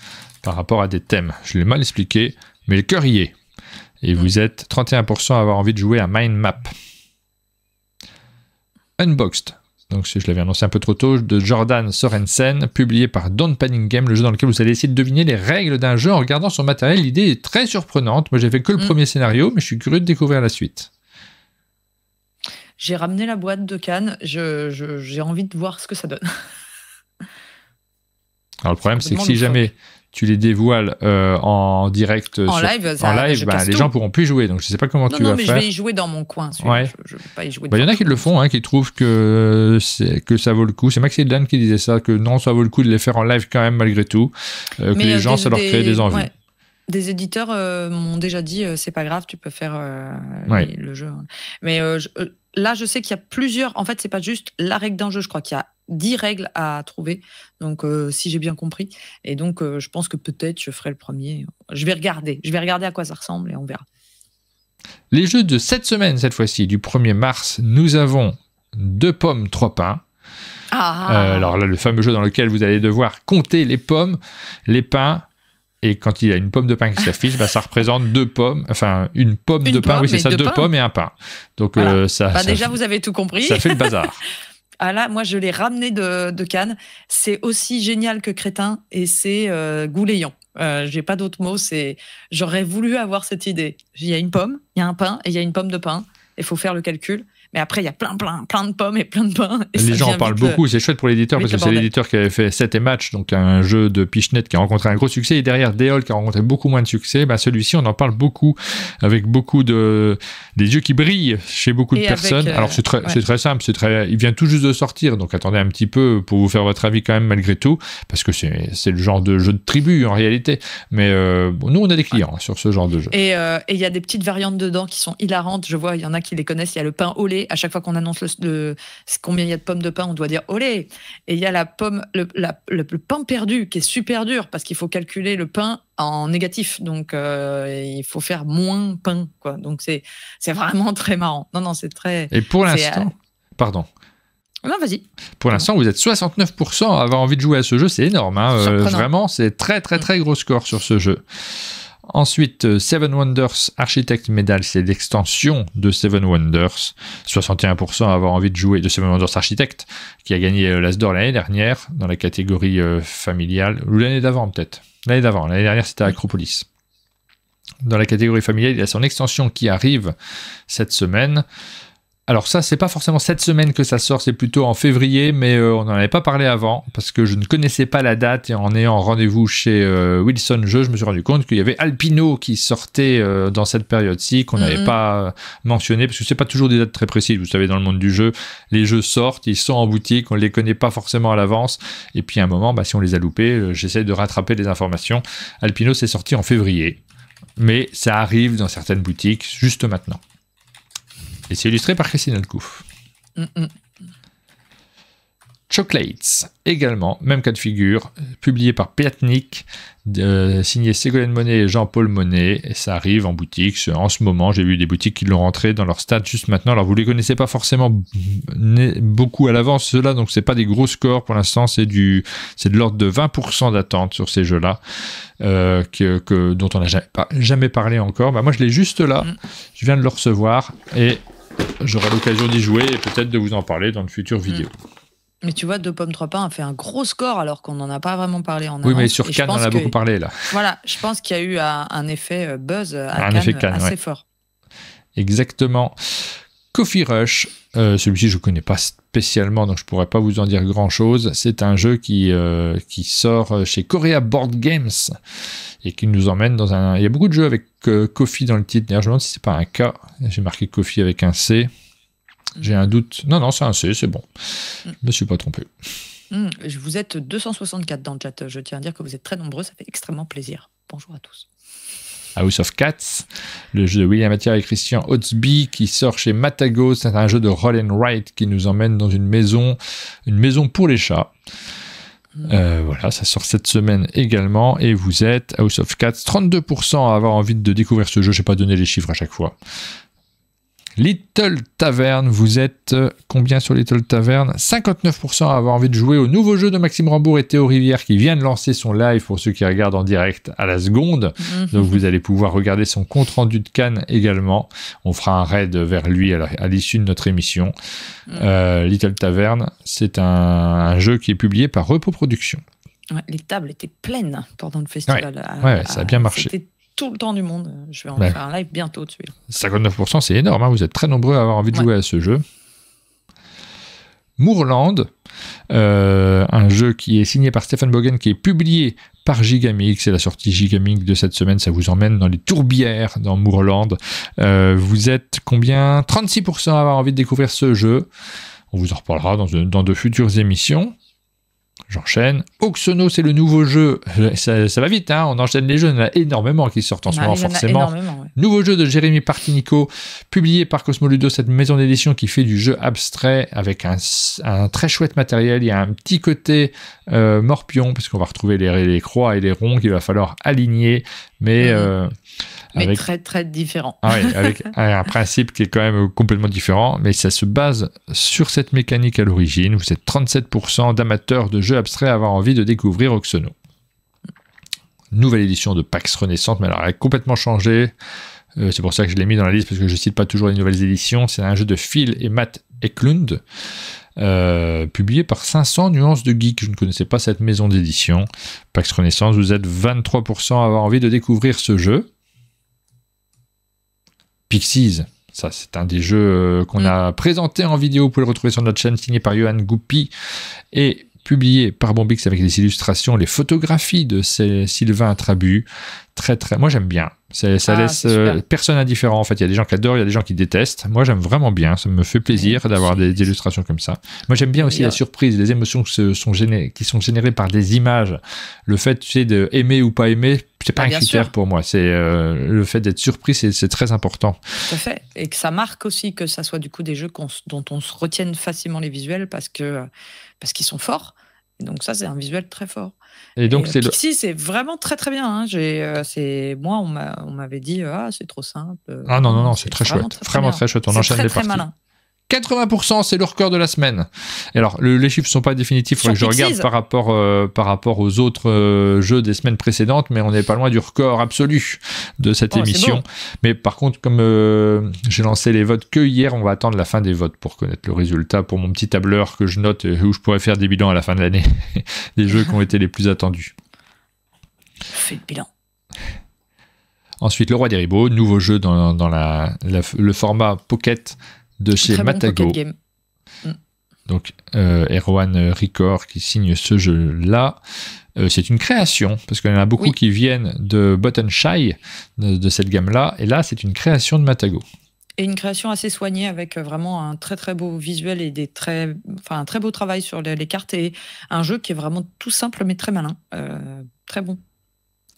par rapport à des thèmes. Je l'ai mal expliqué, mais le cœur y est. Et vous êtes 31% à avoir envie de jouer à Mind Map. Unboxed. Donc, si je l'avais annoncé un peu trop tôt, de Jordan Sorensen, publié par Don panning Game, le jeu dans lequel vous allez essayer de deviner les règles d'un jeu en regardant son matériel. L'idée est très surprenante. Moi, j'ai fait que le mm. premier scénario, mais je suis curieux de découvrir la suite. J'ai ramené la boîte de Cannes. J'ai je, envie de voir ce que ça donne. Alors le problème, c'est que si jamais tu les dévoiles euh, en direct en live, bah, les gens pourront plus jouer. Donc je sais pas comment tu vas faire. Non, mais je vais y jouer dans mon coin. Je, vais pas y jouer. Il bah, y en a qui le font, hein, qui trouvent que euh, que ça vaut le coup. C'est Max Hildan qui disait ça, que non, ça vaut le coup de les faire en live quand même malgré tout, euh, que les gens ça leur crée des, envies. Des éditeurs m'ont déjà dit c'est pas grave, tu peux faire le jeu. Mais là, je sais qu'il y a plusieurs. En fait, c'est pas juste la règle d'un jeu. Je crois qu'il y a dix règles à trouver. Donc, euh, si j'ai bien compris. Et donc, euh, je pense que peut-être je ferai le premier. Je vais regarder. Je vais regarder à quoi ça ressemble et on verra. Les jeux de cette semaine, cette fois-ci, du 1er mars, nous avons deux pommes, trois pains. Ah. Euh, alors là, le fameux jeu dans lequel vous allez devoir compter les pommes, les pains, et quand il y a une pomme de pain qui s'affiche, bah, ça représente deux pommes, enfin une pomme de pain, oui c'est ça, deux, pommes. et un pain. Donc euh, bah, ça, Déjà, vous avez tout compris. Ça fait le bazar. (laughs) ah là, moi je l'ai ramené de, de Cannes. C'est aussi génial que crétin et c'est euh, gouléant. Je euh, J'ai pas d'autre mot. C'est j'aurais voulu avoir cette idée. Il y a une pomme, il y a un pain et il y a une pomme de pain. Il faut faire le calcul. Mais après, il y a plein, plein, plein de pommes et plein de pains. les gens en parlent beaucoup. C'est chouette pour l'éditeur parce que c'est l'éditeur qui avait fait 7 et match, donc un jeu de Pichenette qui a rencontré un gros succès. Et derrière, Deol qui a rencontré beaucoup moins de succès. Bah, celui-ci, on en parle beaucoup avec beaucoup de, des yeux qui brillent chez beaucoup de personnes. Alors, c'est euh, très, très simple. C'est très, il vient tout juste de sortir. Donc, attendez un petit peu pour vous faire votre avis quand même, malgré tout, parce que c'est le genre de jeu de tribu en réalité. Mais euh, nous, on a des clients hein, sur ce genre de jeu. Euh, et il y a des petites variantes dedans qui sont hilarantes. Je vois, il y en a qui les connaissent. Il y a le pain au lait à chaque fois qu'on annonce combien il y a de pommes de pain, on doit dire olé. Et il y a la pomme, le, pain perdu qui est super dur parce qu'il faut calculer le pain en négatif. Donc, euh, il faut faire moins pain. Quoi. Donc, c'est vraiment très marrant. Non, non, c'est très. Et pour l'instant. Pardon. Non, vas-y. Pour l'instant, vous êtes 69% à avoir envie de jouer à ce jeu. C'est énorme. Hein. Euh, vraiment, c'est très, très, mm. très gros score sur ce jeu. Ensuite, euh, Seven Wonders Architect Medal, c'est l'extension de Seven Wonders. 61% à avoir envie de jouer de Seven Wonders Architect, qui a gagné euh, l'Asdor l'année dernière dans la catégorie euh, familiale, ou l'année d'avant peut-être. L'année d'avant, l'année dernière c'était Acropolis. Dans la catégorie familiale, il y a son extension qui arrive cette semaine alors ça, c'est pas forcément cette semaine que ça sort, c'est plutôt en février, mais euh, on n'en avait pas parlé avant parce que je ne connaissais pas la date et en ayant rendez-vous chez euh, Wilson Jeux, je me suis rendu compte qu'il y avait Alpino qui sortait euh, dans cette période-ci qu'on n'avait pas mentionné parce que c'est pas toujours des dates très précises. Vous savez, dans le monde du jeu, les jeux sortent, ils sont en boutique, on les connaît pas forcément à l'avance et puis à un moment, bah, si on les a loupés, j'essaie de rattraper les informations. Alpino, s'est sorti en février, mais ça arrive dans certaines boutiques juste maintenant. Et c'est illustré par Christine Alcouf. Mm, mm. Chocolates, également, même cas de figure, euh, publié par Piatnik, euh, signé Ségolène Monet et Jean-Paul Monet, et ça arrive en boutique. En ce moment, j'ai vu des boutiques qui l'ont rentré dans leur stade juste maintenant. Alors, vous ne les connaissez pas forcément beaucoup à l'avance, ceux-là, donc c'est pas des gros scores pour l'instant, c'est c'est de l'ordre de 20% d'attente sur ces jeux-là, euh, dont on n'a jamais, parlé encore. Bah, moi, je l'ai juste là, mm. je viens de le recevoir, et J'aurai l'occasion d'y jouer et peut-être de vous en parler dans de futures hmm. vidéo. Mais tu vois, Deux Pommes 3 Pains a fait un gros score alors qu'on n'en a pas vraiment parlé en Oui, mais sur Cannes, on en a beaucoup parlé là. Voilà, je pense qu'il y a eu un, effet euh, buzz à Cannes, assez fort. Exactement. Coffee Rush, euh, celui-ci, je ne connais pas spécialement, donc je ne pourrais pas vous en dire grand-chose. C'est un jeu qui, euh, qui sort euh, chez Korea Board Games et qui nous emmène dans un... Il y a beaucoup de jeux avec Kofi dans le titre. D'ailleurs, je me demande si n'est pas un K. J'ai marqué Kofi avec un C. J'ai un doute. Non, non, c'est un C, c'est bon. Je me suis pas trompé. Hmm, vous êtes 264 dans le chat. Je tiens à dire que vous êtes très nombreux. Ça fait extrêmement plaisir. Bonjour à tous. House of Cats, le jeu de William Attier et Christian Hotsby qui sort chez Matago. C'est un jeu de roll and write qui nous emmène dans une maison, une maison pour les chats. Euh, voilà, ça sort cette semaine également. Et vous êtes House of Cats, 32% à avoir envie de découvrir ce jeu. Je n'ai pas donné les chiffres à chaque fois. Little Taverne, vous êtes euh, combien sur Little Taverne 59% à avoir envie de jouer au nouveau jeu de Maxime Rambourg et Théo Rivière qui vient de lancer son live pour ceux qui regardent en direct à la seconde. Mhm. Donc vous allez pouvoir regarder son compte rendu de Cannes également. On fera un raid vers lui à l'issue de notre émission. Mhm. Euh, Little Taverne, c'est un, jeu qui est publié par Repos Productions. les tables étaient pleines pendant le festival. Ouais, ça a bien euh, marché tout le temps du monde. Euh, je vais en faire un live bientôt dessus. 59%, c'est énorme. Hein. vous êtes très nombreux à avoir envie de jouer à ce jeu. Moorland, euh, un jeu qui est signé par Stephen Bogen, qui est publié par Gigamix. C'est la sortie Gigamix de cette semaine. Ça vous emmène dans les tourbières dans Moorland. Euh, vous êtes combien 36% à avoir envie de découvrir ce jeu. On vous en reparlera dans dans de futures émissions. J'enchaîne. Oxono, c'est le nouveau jeu. Euh, ça, va vite, hein on enchaîne les jeux. Il y en a énormément qui sortent en ce bah, moment, forcément. Nouveau jeu de Jérémy Partinico, publié par Cosmoludo, cette maison d'édition qui fait du jeu abstrait avec un, très chouette matériel. Il y a un petit côté euh, morpion, parce qu'on va retrouver les, croix et les ronds qu'il va falloir aligner. Mais. Mhm. Euh, mais très, très différent. Ah avec (laughs) un principe qui est quand même complètement différent, mais ça se base sur cette mécanique à l'origine. Vous êtes 37% d'amateurs de jeux abstraits à avoir envie de découvrir Oxono. Nouvelle édition de Pax Renaissance, mais alors elle a complètement changé. Euh, c'est pour ça que je l'ai mis dans la liste, parce que je ne cite pas toujours les nouvelles éditions. C'est un jeu de Phil et Matt Eklund. Euh, publié par 500 Nuances de Geek. Je ne connaissais pas cette maison d'édition. Pax Renaissance, vous êtes 23% à avoir envie de découvrir ce jeu. Pixies. Ça, c'est un des jeux euh, qu'on mm. a présenté en vidéo. Vous pouvez le retrouver sur notre chaîne, signé par Johan Goupy et publié par Bombix avec des illustrations, les photographies de Sylvain Trabu. Très, très. Moi, j'aime bien. Ça ah, laisse euh, personne indifférent. En fait, il y a des gens qui adorent, il y a des gens qui détestent. Moi, j'aime vraiment bien. Ça me fait plaisir d'avoir des, illustrations comme ça. Moi, j'aime bien aussi la surprise, les émotions qui sont, générées, par des images. Le fait, tu de aimer ou pas aimer c'était pas ah, un critère pour moi. C'est euh, le fait d'être surpris, c'est très important. Tout à fait, et que ça marque aussi que ça soit du coup des jeux dont on se retienne facilement les visuels parce que parce qu'ils sont forts. donc ça, c'est un visuel très fort. Et donc euh, c'est c'est vraiment très très bien. Hein. J'ai, euh, c'est moi, on m'avait dit ah c'est trop simple. Ah non non non, c'est très chouette, vraiment très, chouette. On enchaîne très, Malin. 80%, c'est le record de la semaine. alors, les chiffres ne sont pas définitifs, faut que je regarde par rapport, euh, par rapport aux autres euh, jeux des semaines précédentes, mais on n'est pas loin du record absolu de cette oh, émission. Mais par contre, comme euh, j'ai lancé les votes que hier, on va attendre la fin des votes pour connaître le résultat pour mon petit tableur que je note et où je pourrais faire des bilans à la fin de l'année des (laughs) jeux qui ont été les plus attendus. Fais le bilan. Ensuite, Le Roi des Ribots, nouveau jeu dans, le format Pocket de chez Matago. Mm. Donc euh, Erwan Ricor qui signe ce jeu-là. Euh, c'est une création, parce qu'il y en a beaucoup qui viennent de Button Shy, de, cette gamme-là, et là c'est une création de Matago et une création assez soignée avec euh, vraiment un très très beau visuel et des très, enfin, un très beau travail sur les, cartes et un jeu qui est vraiment tout simple mais très malin. très bon.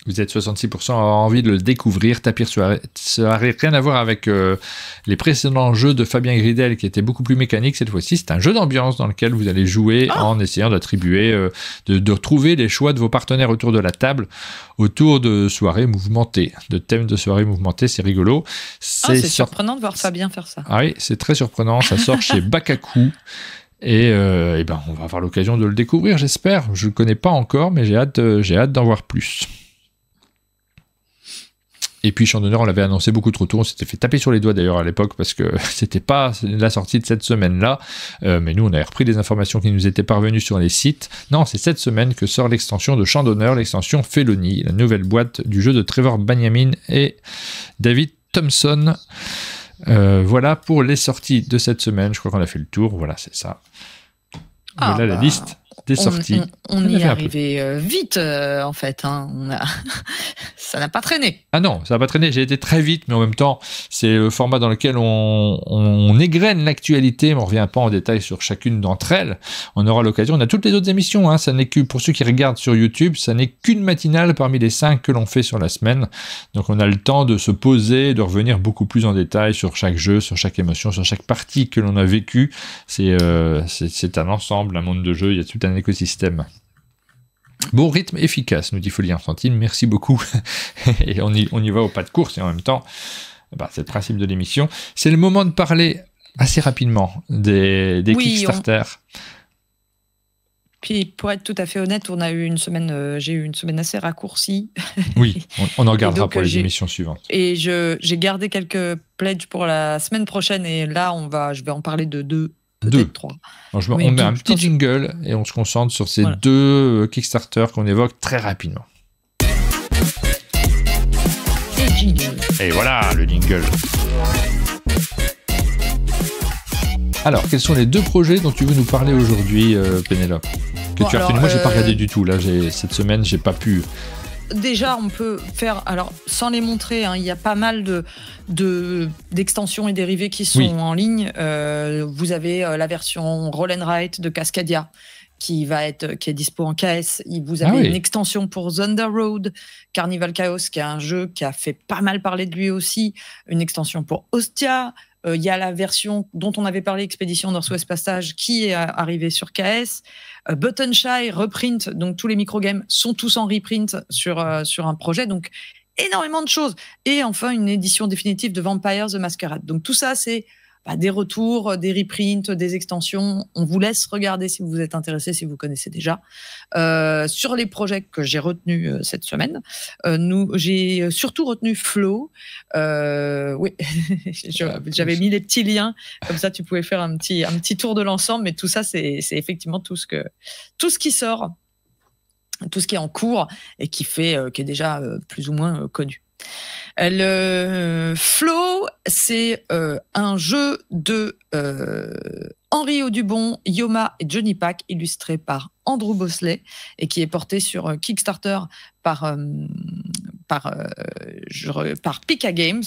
Vous êtes 66% à avoir envie de le découvrir. Tapir Soirée, rien à voir avec euh, les précédents jeux de Fabien Gridel qui étaient beaucoup plus mécaniques cette fois-ci. C'est un jeu d'ambiance dans lequel vous allez jouer ah en essayant d'attribuer, euh, de, trouver les choix de vos partenaires autour de la table, autour de soirées mouvementées, de thèmes de soirées mouvementées. C'est rigolo. Ah, c'est surprenant de voir Fabien faire ça. Ah oui, c'est très surprenant. Ça sort chez (laughs) Bakaku. Euh, et, ben, on va avoir l'occasion de le découvrir, j'espère. Je ne le connais pas encore, mais j'ai hâte, j'ai hâte d'en voir plus. Et puis d'honneur on l'avait annoncé beaucoup trop tôt. On s'était fait taper sur les doigts d'ailleurs à l'époque parce que (laughs) c'était pas la sortie de cette semaine-là. Euh, mais nous, on avait repris des informations qui nous étaient parvenues sur les sites. Non, c'est cette semaine que sort l'extension de d'honneur l'extension Felony, la nouvelle boîte du jeu de Trevor Benjamin et David Thompson. Euh, voilà pour les sorties de cette semaine. Je crois qu'on a fait le tour. Voilà, c'est ça. voilà ah la bah. liste sorti. On, y est arrivé euh, vite, euh, en fait. Hein. (laughs) ça n'a pas traîné. Ah non, ça n'a pas traîné. J'ai été très vite, mais en même temps, c'est le format dans lequel on, égrène l'actualité, mais on revient pas en détail sur chacune d'entre elles. On aura l'occasion. On a toutes les autres émissions. Hein. Ça n'est que pour ceux qui regardent sur YouTube, ça n'est qu'une matinale parmi les cinq que l'on fait sur la semaine. Donc on a le temps de se poser, de revenir beaucoup plus en détail sur chaque jeu, sur chaque émotion, sur chaque partie que l'on a vécue. C'est euh, un ensemble, un monde de jeu. Il y a tout un écosystème. Bon rythme efficace, nous dit Folie Infantile. merci beaucoup. (laughs) et on y, on y va au pas de course et en même temps, bah, c'est le principe de l'émission. C'est le moment de parler assez rapidement des, des Kickstarter. Puis pour être tout à fait honnête, on a eu une semaine, euh, j'ai eu une semaine assez raccourcie. Oui, (laughs) on, en gardera pour les émissions suivantes. Et j'ai gardé quelques pledges pour la semaine prochaine et là on va, je vais en parler de deux deux. on met un petit jingle et on se concentre sur ces deux euh, Kickstarter qu'on évoque très rapidement. Et voilà le jingle. Alors, quels sont les deux projets dont tu veux nous parler aujourd'hui, euh, Pénélope Que tu as fait Moi, je j'ai pas euh, regardé du tout. Là, cette semaine, j'ai pas pu déjà, on peut faire, alors sans les montrer, hein, il y a pas mal de d'extensions et dérivés qui sont en ligne. Euh, vous avez euh, la version Roll Wright de Cascadia qui va être qui est dispo en KS. Vous ah avez une extension pour Thunder Road, Carnival Chaos, qui est un jeu qui a fait pas mal parler de lui aussi. Une extension pour Ostia, euh, il y a la version dont on avait parlé, Expédition Northwest Passage, qui est arrivée sur KS. Euh, Buttonshy reprint, donc tous les microgames sont tous en reprint sur, euh, sur un projet. Donc énormément de choses. Et enfin, une édition définitive de Vampire the Masquerade. Donc tout ça, c'est bah, des retours, euh, des reprints, des extensions. On vous laisse regarder si vous êtes intéressé, si vous connaissez déjà. Euh, sur les projets que j'ai retenus euh, cette semaine, j'ai surtout retenu Flow. oui, (laughs) ah, j'avais mis les petits liens, comme ça tu pouvais faire un petit, un petit tour de l'ensemble, mais tout ça, c'est effectivement tout ce, que, tout ce qui sort, tout ce qui est en cours et qui, fait, qui est déjà plus ou moins connu. Euh, le Flow, c'est euh, un jeu de euh, Henri Dubon, Yoma et Johnny Pack, illustré par Andrew Bosley et qui est porté sur Kickstarter par Pika Games.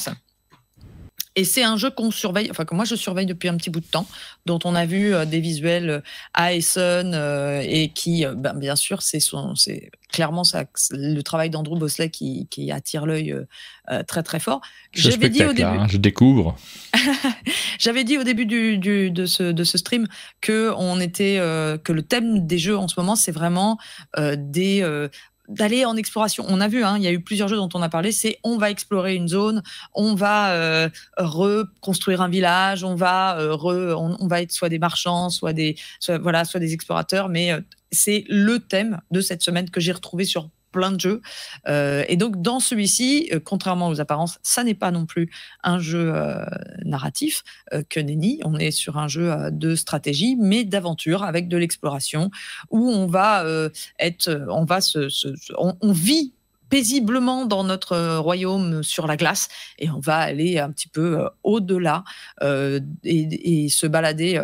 Et c'est un jeu qu'on surveille, enfin que moi je surveille depuis un petit bout de temps, dont on a vu euh, des visuels euh, à Essen euh, et qui, ben, bien sûr, c'est son, c'est clairement ça, le travail d'Andrew Bosley qui, attire l'œil très très fort. Hein, (laughs) J'avais dit au début, je découvre. J'avais dit au début du, de, ce, de ce stream que on était, que le thème des jeux en ce moment, c'est vraiment des d'aller en exploration. On a vu, hein, il y a eu plusieurs jeux dont on a parlé, c'est on va explorer une zone, on va euh, reconstruire un village, on va euh, on, va être soit des marchands, soit des voilà, soit des explorateurs, mais euh, c'est le thème de cette semaine que j'ai retrouvé sur plein de jeux. Euh, et donc, dans celui-ci, euh, contrairement aux apparences, ça n'est pas non plus un jeu euh, narratif que Nenny. On est sur un jeu de stratégie, mais d'aventure avec de l'exploration où on va être, on va se, on, vit paisiblement dans notre royaume sur la glace et on va aller un petit peu au-delà et, et, se balader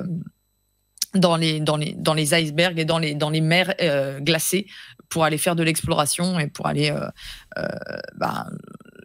dans les, dans les, dans les icebergs et dans les, dans les mers euh, glacées pour aller faire de l'exploration et pour aller euh, euh, bah,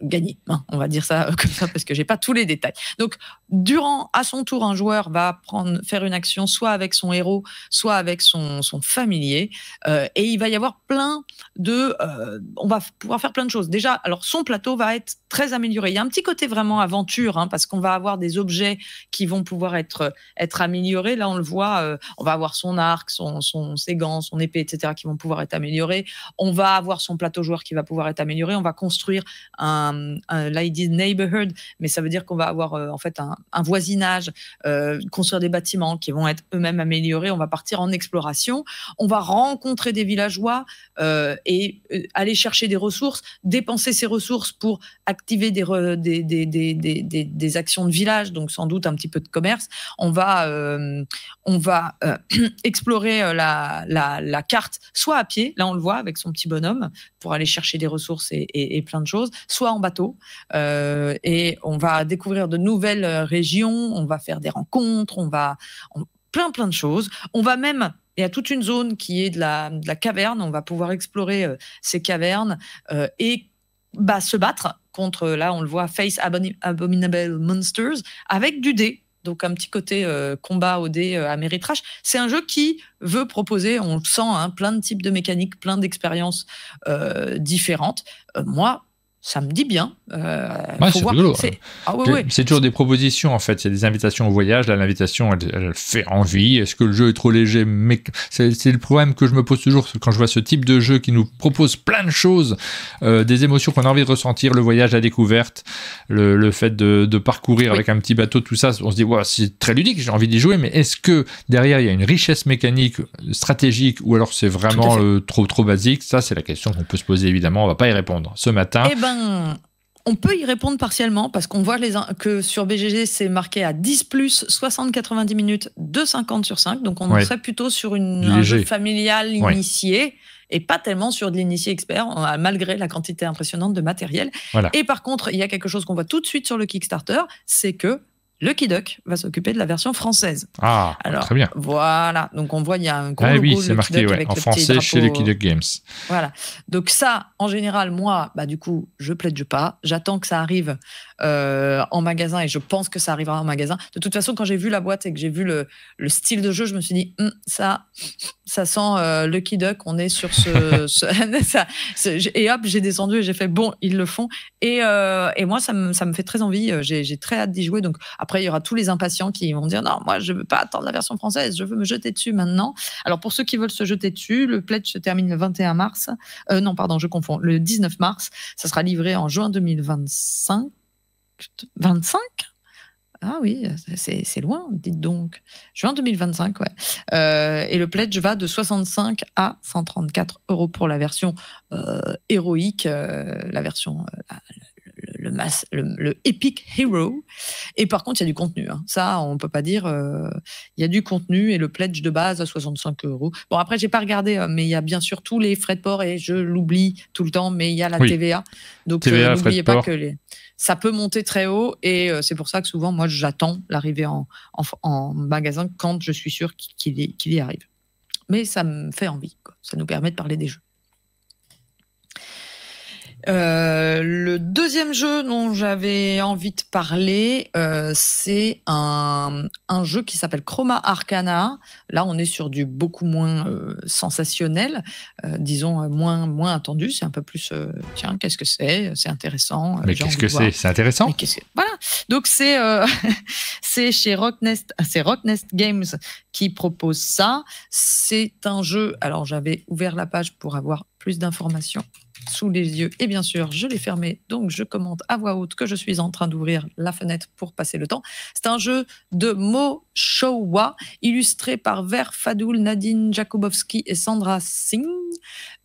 gagné. Hein, on va dire ça euh, comme ça parce que j'ai pas tous les détails. Donc, durant, à son tour, un joueur va prendre, faire une action soit avec son héros, soit avec son, familier. Euh, et il va y avoir plein de. Euh, on va pouvoir faire plein de choses. Déjà, alors son plateau va être très amélioré. Il y a un petit côté vraiment aventure hein, parce qu'on va avoir des objets qui vont pouvoir être, être améliorés. Là, on le voit, on va avoir son arc, son, son, ses gants, son épée, etc., qui vont pouvoir être améliorés. On va avoir son plateau joueur qui va pouvoir être amélioré. On va construire un un, de « Neighborhood, mais ça veut dire qu'on va avoir euh, en fait un, voisinage, euh, construire des bâtiments qui vont être eux-mêmes améliorés. On va partir en exploration, on va rencontrer des villageois euh, et aller chercher des ressources, dépenser ces ressources pour activer des, des, des, des, des, actions de village, donc sans doute un petit peu de commerce. On va, on va (clears throat) explorer la, la, la, carte, soit à pied, là on le voit avec son petit bonhomme, pour aller chercher des ressources et, et plein de choses, soit en bateau euh, et on va découvrir de nouvelles euh, régions, on va faire des rencontres, on va plein plein de choses. On va même il y a toute une zone qui est de la, la caverne. On va pouvoir explorer euh, ces cavernes et bah, se battre contre, là on le voit, Face Abominable Monsters avec du dé. Donc un petit côté combat au dé à méritrage. C'est un jeu qui veut proposer, on le sent, un hein, plein de types de mécaniques, plein d'expériences différentes. moi, ça me dit bien. c'est toujours des propositions en fait. c'est des invitations au voyage. Là, l'invitation, elle, fait envie. Est-ce que le jeu est trop léger Mais c'est le problème que je me pose toujours quand je vois ce type de jeu qui nous propose plein de choses, euh, des émotions qu'on a envie de ressentir, le voyage, la découverte, le, fait de, parcourir avec un petit bateau, tout ça. On se dit, c'est très ludique. J'ai envie d'y jouer. Mais est-ce que derrière il y a une richesse mécanique, stratégique, ou alors c'est vraiment trop trop basique Ça, c'est la question qu'on peut se poser évidemment. On ne va pas y répondre ce matin. Eh ben, ben, on peut y répondre partiellement parce qu'on voit les, que sur BGG, c'est marqué à 10 plus 60-90 minutes de 50 sur 5. Donc, on serait plutôt sur une, un jeu familial et pas tellement sur de l'initié expert, euh, malgré la quantité impressionnante de matériel. Et par contre, il y a quelque chose qu'on voit tout de suite sur le Kickstarter, c'est que Lucky Duck va s'occuper de la version française. Ah, Alors, très bien. Voilà, donc on voit, il y a un gros ah oui, c'est marqué en français chez Lucky Duck Games. Euh, voilà, donc ça, en général, moi, bah, du coup, je plaide pas. J'attends que ça arrive euh, en magasin et je pense que ça arrivera en magasin. De toute façon, quand j'ai vu la boîte et que j'ai vu le, style de jeu, je me suis dit, hum, ça, ça sent euh, Lucky Duck on est sur ce... (laughs) (laughs) et hop, j'ai descendu et j'ai fait, bon, ils le font. Et, moi, ça me, ça me fait très envie, j'ai très hâte d'y jouer. Donc, après, il y aura tous les impatients qui vont dire non, moi, je ne veux pas attendre la version française, je veux me jeter dessus maintenant. Alors, pour ceux qui veulent se jeter dessus, le pledge se termine le 21 mars. Euh, non, pardon, je confonds. Le 19 mars, ça sera livré en juin 2025. 25 ah oui, c'est loin, dites donc. Juin 2025, ouais. Euh, et le pledge va de 65 à 134 euros pour la version euh, héroïque, la version le, le, epic hero. Et par contre, il y a du contenu. Hein. Ça, on peut pas dire. Euh, il y a du contenu et le pledge de base à 65 euros. Bon, après, j'ai pas regardé, hein, mais il y a bien sûr tous les frais de port et je l'oublie tout le temps, mais il y a la TVA. Donc, euh, n'oubliez pas que les... ça peut monter très haut et euh, c'est pour ça que souvent, moi, j'attends l'arrivée en, en, magasin quand je suis sûr qu'il y, y arrive. Mais ça me fait envie. Ça nous permet de parler des jeux. Euh, le deuxième jeu dont j'avais envie de parler, euh, c'est un, un, jeu qui s'appelle Chroma Arcana. Là, on est sur du beaucoup moins euh, sensationnel, disons moins moins attendu. C'est un peu plus tiens, qu'est-ce que c'est C'est intéressant. Mais qu'est-ce que c'est C'est intéressant. Voilà. Donc c'est (laughs) c'est chez Rocknest, c'est Rocknest Games qui propose ça. C'est un jeu. Alors j'avais ouvert la page pour avoir plus d'informations sous les yeux. Et bien sûr, je l'ai fermé, donc je commente à voix haute que je suis en train d'ouvrir la fenêtre pour passer le temps. C'est un jeu de mots Showa, illustré par Ver Fadoul, Nadine Jakubowski et Sandra Singh.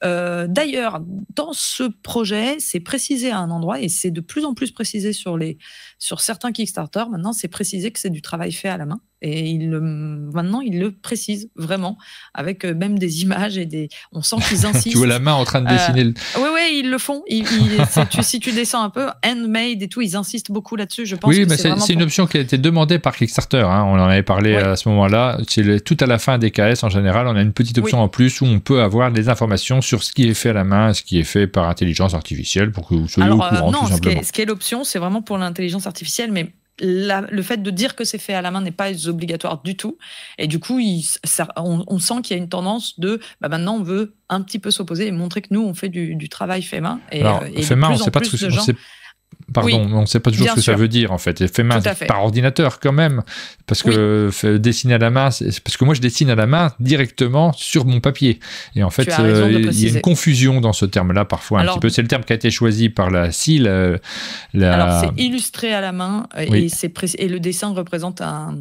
Euh, d'ailleurs, dans ce projet, c'est précisé à un endroit, et c'est de plus en plus précisé sur, les, sur certains Kickstarter, maintenant c'est précisé que c'est du travail fait à la main. Et il maintenant, il le précise vraiment, avec euh, même des images et des. On sent qu'ils insistent. (laughs) tu vois la main en train de euh, dessiner. Oui, oui, ils le font. (laughs) si tu descends un peu, handmade et tout, ils insistent beaucoup là-dessus. Je pense. Oui, mais c'est une option qui a été demandée par Kickstarter. Hein. On en avait parlé euh, à ce moment-là. C'est tout à la fin des KS en général. On a une petite option en plus où on peut avoir des informations sur ce qui est fait à la main, ce qui est fait par intelligence artificielle, pour que vous soyez au courant. non, tout ce, ce qui est l'option, c'est vraiment pour l'intelligence artificielle, mais le fait de dire que c'est fait à la main n'est pas obligatoire du tout. Et du coup, on, sent qu'il y a une tendance de bah maintenant on veut un petit peu s'opposer et montrer que nous on fait du, travail fait main. Et, Alors, euh, fait main, on ne sait pas pardon, on ne sait pas toujours ce que ça veut dire en fait. Et main par ordinateur quand même, parce que dessiner à la main, parce que moi je dessine à la main directement sur mon papier. Et en fait, euh, il y a une confusion dans ce terme-là parfois un petit peu. C'est le terme qui a été choisi par la CIL. Euh, Alors c'est illustré à la main euh, et, et le dessin représente un,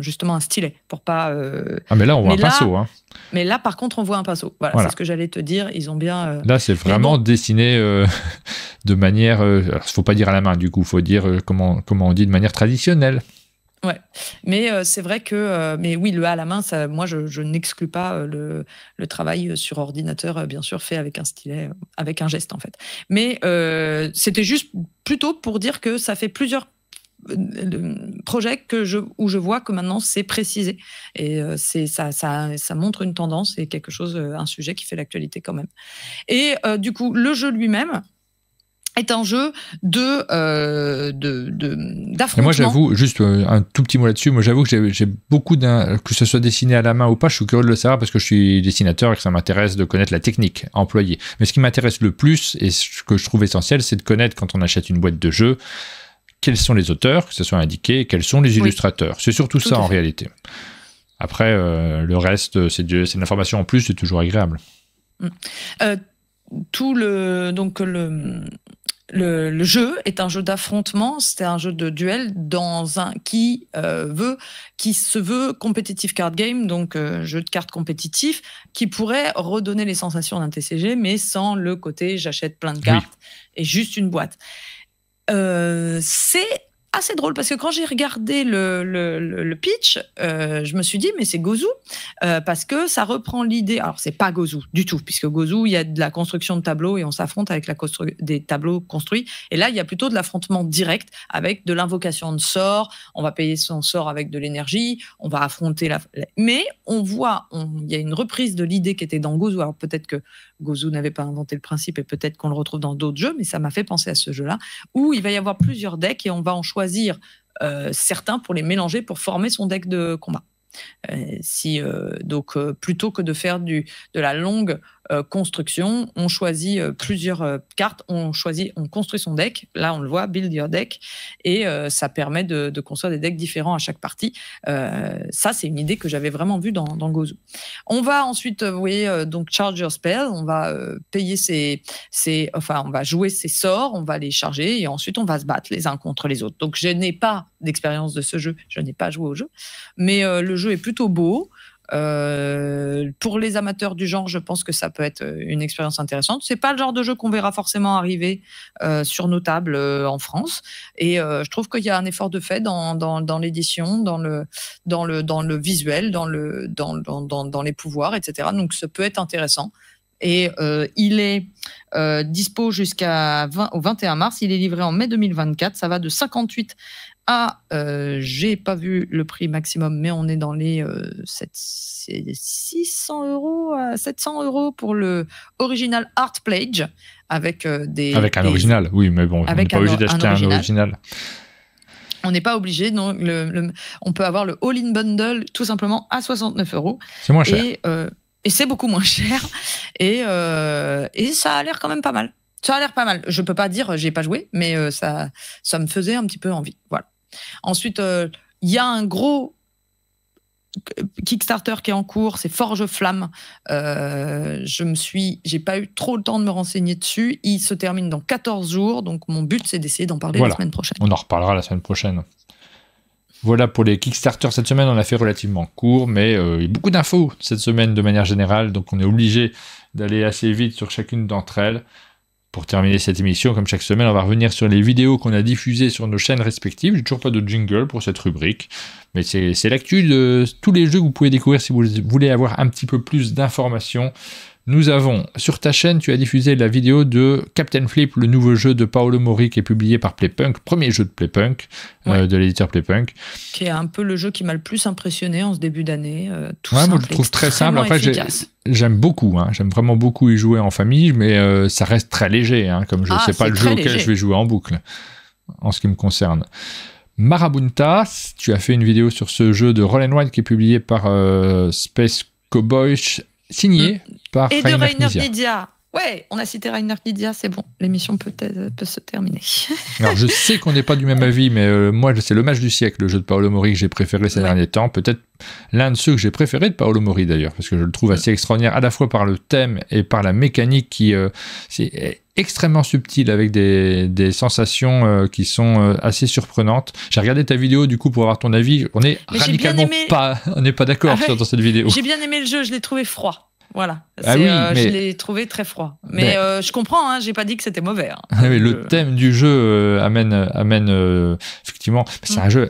justement un stylet pour pas. Ah mais là on voit un pinceau. Hein. Mais là par contre on voit un pinceau. Voilà, c'est ce que j'allais te dire. Ils ont bien. Là c'est vraiment dessiné (laughs) de manière alors, euh, faut pas dire à la main du coup, faut dire euh, comment, comment on dit de manière traditionnelle. Ouais, mais euh, c'est vrai que, mais oui, le à la main, ça, moi, je, n'exclus pas le, travail sur ordinateur, bien sûr, fait avec un stylet, avec un geste, en fait. Mais c'était juste plutôt pour dire que ça fait plusieurs projets que je, où je vois que maintenant c'est précisé et c'est ça, ça, ça montre une tendance et quelque chose un sujet qui fait l'actualité quand même et du coup le jeu lui-même est un jeu de euh, d'affrontement. moi, j'avoue, juste euh, un tout petit mot là-dessus, moi, j'avoue que j'ai beaucoup d'un... Que ce soit dessiné à la main ou pas, je suis curieux de le savoir parce que je suis dessinateur et que ça m'intéresse de connaître la technique employée. Mais ce qui m'intéresse le plus et ce que je trouve essentiel, c'est de connaître quand on achète une boîte de jeu, quels sont les auteurs, que ce soit indiqué, quels sont les illustrateurs. C'est surtout ça, en réalité. Après, euh, le reste, c'est de, l'information en plus, c'est toujours agréable. Mm. Euh, tout le... Donc, le le, jeu est un jeu d'affrontement, c'est un jeu de duel dans un qui euh, veut, qui se veut compétitif card game, donc euh, jeu de cartes compétitif, qui pourrait redonner les sensations d'un TCG, mais sans le côté j'achète plein de cartes et juste une boîte. Euh, c'est assez drôle parce que quand j'ai regardé le, pitch, euh, je me suis dit mais c'est Gozu euh, parce que ça reprend l'idée. Alors c'est pas Gozu du tout puisque Gozou il y a de la construction de tableaux et on s'affronte avec la des tableaux construits. Et là il y a plutôt de l'affrontement direct avec de l'invocation de sorts. On va payer son sort avec de l'énergie. On va affronter la. Mais on voit, il y a une reprise de l'idée qui était dans Gozu. Alors peut-être que Gozu n'avait pas inventé le principe et peut-être qu'on le retrouve dans d'autres jeux, mais ça m'a fait penser à ce jeu-là, où il va y avoir plusieurs decks et on va en choisir euh, certains pour les mélanger pour former son deck de combat. Euh, si, euh, donc, plutôt que de faire du, de la longue euh, construction. On choisit euh, plusieurs euh, cartes, on choisit, on construit son deck. Là, on le voit, build your deck, et ça permet de, construire des decks différents à chaque partie. ça, c'est une idée que j'avais vraiment vue dans, Gozo On va ensuite, vous voyez, donc charge your spell. On va payer ses, enfin, on va jouer ses sorts, on va les charger, et ensuite on va se battre les uns contre les autres. Donc, je n'ai pas d'expérience de ce jeu, je n'ai pas joué au jeu, mais le jeu est plutôt beau. Euh, pour les amateurs du genre, je pense que ça peut être euh, une expérience intéressante. C'est pas le genre de jeu qu'on verra forcément arriver euh, sur nos tables en France. Et je trouve qu'il y a un effort de fait dans, l'édition, dans le, dans, le, dans le visuel, dans, le, dans, les pouvoirs, etc. Donc ça peut être intéressant. Et il est dispo jusqu'au 21 mars. Il est livré en mai 2024. Ça va de 58 ah, euh, j'ai pas vu le prix maximum, mais on est dans les 600 euh, euros, à euh, 700 euros pour le original Art Pledge avec euh, des. Avec un original, oui, mais bon, on n'est pas obligé d'acheter un original. On n'est pas obligé, donc on peut avoir le All-in Bundle tout simplement à 69 euros. C'est moins cher. Et, c'est beaucoup moins cher. Et, et ça a l'air quand même pas mal. Ça a l'air pas mal. Je peux pas dire, j'ai pas joué, mais ça, ça me faisait un petit peu envie. Voilà. Ensuite, euh, il y a un gros Kickstarter qui est en cours, c'est Forge Flamme. Euh, je me suis, j'ai pas eu trop le temps de me renseigner dessus. Il se termine dans 14 jours, donc mon but c'est d'essayer d'en parler la semaine prochaine. On en reparlera la semaine prochaine. Voilà pour les Kickstarters cette semaine, on a fait relativement court, mais euh, il y a beaucoup d'infos cette semaine de manière générale, donc on est obligé d'aller assez vite sur chacune d'entre elles. Pour terminer cette émission, comme chaque semaine, on va revenir sur les vidéos qu'on a diffusées sur nos chaînes respectives. J'ai toujours pas de jingle pour cette rubrique, mais c'est l'actu de tous les jeux que vous pouvez découvrir si vous voulez avoir un petit peu plus d'informations nous avons, sur ta chaîne, tu as diffusé la vidéo de Captain Flip, le nouveau jeu de Paolo Mori qui est publié par Playpunk, premier jeu de Playpunk, euh, de l'éditeur Playpunk. Qui est un peu le jeu qui m'a le plus impressionné en ce début d'année. Euh, moi je le trouve très simple. j'aime beaucoup, hein. j'aime vraiment beaucoup y jouer en famille, mais euh, ça reste très léger, hein, comme je ne sais pas le jeu auquel je vais jouer en boucle, en ce qui me concerne. Marabunta, tu as fait une vidéo sur ce jeu de Roll and White qui est publié par Space Cowboys signé mm. Et de Rainer Knizia. Ouais, on a cité Rainer Knizia, c'est bon. L'émission peut, euh, peut se terminer. (laughs) Alors, je sais qu'on n'est pas du même avis, mais euh, moi, c'est le match du siècle, le jeu de Paolo Mori que j'ai préféré ces derniers temps. Peut-être l'un de ceux que j'ai préféré de Paolo Mori, d'ailleurs, parce que je le trouve assez extraordinaire, à la fois par le thème et par la mécanique qui euh, est extrêmement subtil, avec des, sensations qui sont assez surprenantes. J'ai regardé ta vidéo, du coup, pour avoir ton avis. On n'est radicalement pas, (laughs) on n'est pas d'accord ah sur dans cette vidéo. J'ai bien aimé le jeu, je l'ai trouvé froid. Voilà. Ah euh, je l'ai trouvé très froid. Mais, euh, je comprends, je hein, j'ai pas dit que c'était mauvais. Hein. Ah le thème du jeu euh, amène, amène effectivement. C'est mm. un jeu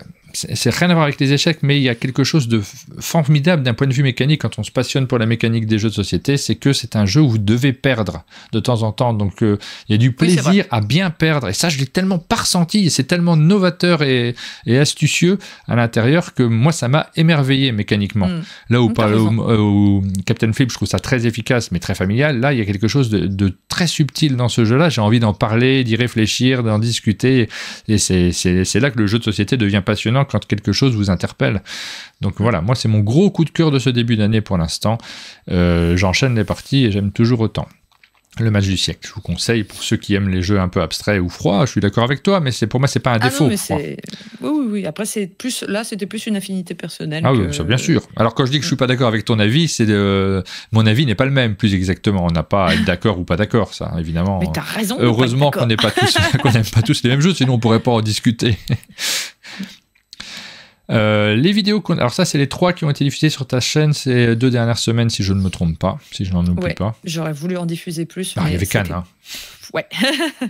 c'est rien à voir avec les échecs, mais il y a quelque chose de formidable d'un point de vue mécanique quand on se passionne pour la mécanique des jeux de société, c'est que c'est un jeu où vous devez perdre de temps en temps. Donc euh, il y a du plaisir à bien perdre. Et ça, je l'ai tellement pas ressenti. Et c'est tellement novateur et, astucieux à l'intérieur que moi, ça m'a émerveillé mécaniquement. Hmm. Là hmm, où, Captain Flip, je trouve ça très efficace, mais très familial. Là, il y a quelque chose de, de très subtil dans ce jeu-là. J'ai envie d'en parler, d'y réfléchir, d'en discuter. Et c'est là que le jeu de société devient passionnant quand quelque chose vous interpelle. Donc voilà, moi c'est mon gros coup de cœur de ce début d'année pour l'instant. Euh, j'enchaîne les parties et j'aime toujours autant. Le match du siècle, je vous conseille pour ceux qui aiment les jeux un peu abstraits ou froids. Je suis d'accord avec toi, mais c'est pour moi c'est pas un ah défaut. Oui, oui, oui. Après c'est plus là c'était plus une affinité personnelle. Ah oui, bien sûr. Alors quand je dis que je suis pas d'accord avec ton avis, c'est de... mon avis n'est pas le même. Plus exactement, on n'a pas à être d'accord ou pas d'accord, ça évidemment. Mais t'as raison. Heureusement qu'on (laughs) qu'on n'aime pas tous les mêmes jeux, sinon on pourrait pas en discuter. (laughs) Euh, les vidéos qu'on. Alors, ça, c'est les trois qui ont été diffusées sur ta chaîne ces deux dernières semaines, si je ne me trompe pas, si je n'en oublie pas. J'aurais voulu en diffuser plus. Ah, il y avait qu'un hein. Ouais. (laughs)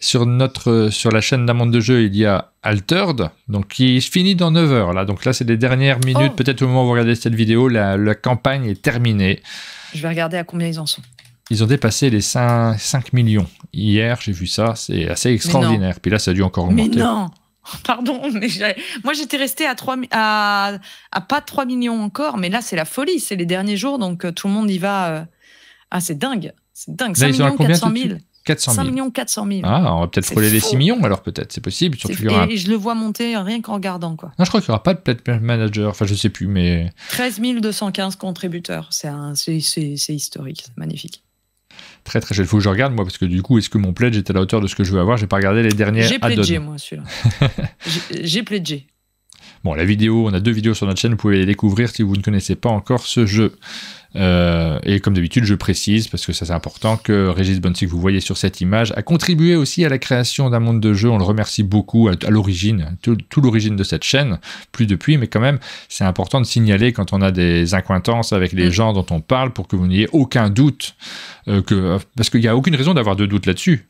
sur, notre, euh, sur la chaîne d'amende de jeu, il y a Altered, donc qui finit dans 9 heures. Là. Donc là, c'est les dernières minutes. Oh. Peut-être au moment où vous regardez cette vidéo, la, campagne est terminée. Je vais regarder à combien ils en sont. Ils ont dépassé les 5, 5 millions. Hier, j'ai vu ça, c'est assez extraordinaire. Puis là, ça a dû encore augmenter. Mais non (laughs) Pardon, mais moi j'étais resté à, 3, à, pas 3 millions encore, mais là c'est la folie, c'est les derniers jours, donc euh, tout le monde y va. Euh, ah, c'est dingue, c'est dingue. 5 millions 400 000. 5 millions 400 000. Ah, on va peut-être frôler les 6 millions alors peut-être, c'est possible. je le vois monter rien qu'en regardant quoi. Non, je crois qu'il n'y aura pas de plate manager, enfin je sais plus, mais... 13 215 contributeurs, c'est historique, c'est magnifique. Très très cher. Il faut que je regarde moi parce que du coup, est-ce que mon pledge est à la hauteur de ce que je veux avoir J'ai pas regardé les dernières. J'ai pledgé moi celui-là. (laughs) J'ai pledgé. Bon, la vidéo, on a deux vidéos sur notre chaîne, vous pouvez les découvrir si vous ne connaissez pas encore ce jeu. Euh, et comme d'habitude, je précise, parce que ça c'est important, que Régis Bonsi, que vous voyez sur cette image, a contribué aussi à la création d'un monde de jeu. On le remercie beaucoup à, l'origine, tout, l'origine de cette chaîne, plus depuis, mais quand même, c'est important de signaler quand on a des incointances avec les mm. gens dont on parle pour que vous n'ayez aucun doute. Euh, parce qu'il n'y a aucune raison d'avoir de doute là-dessus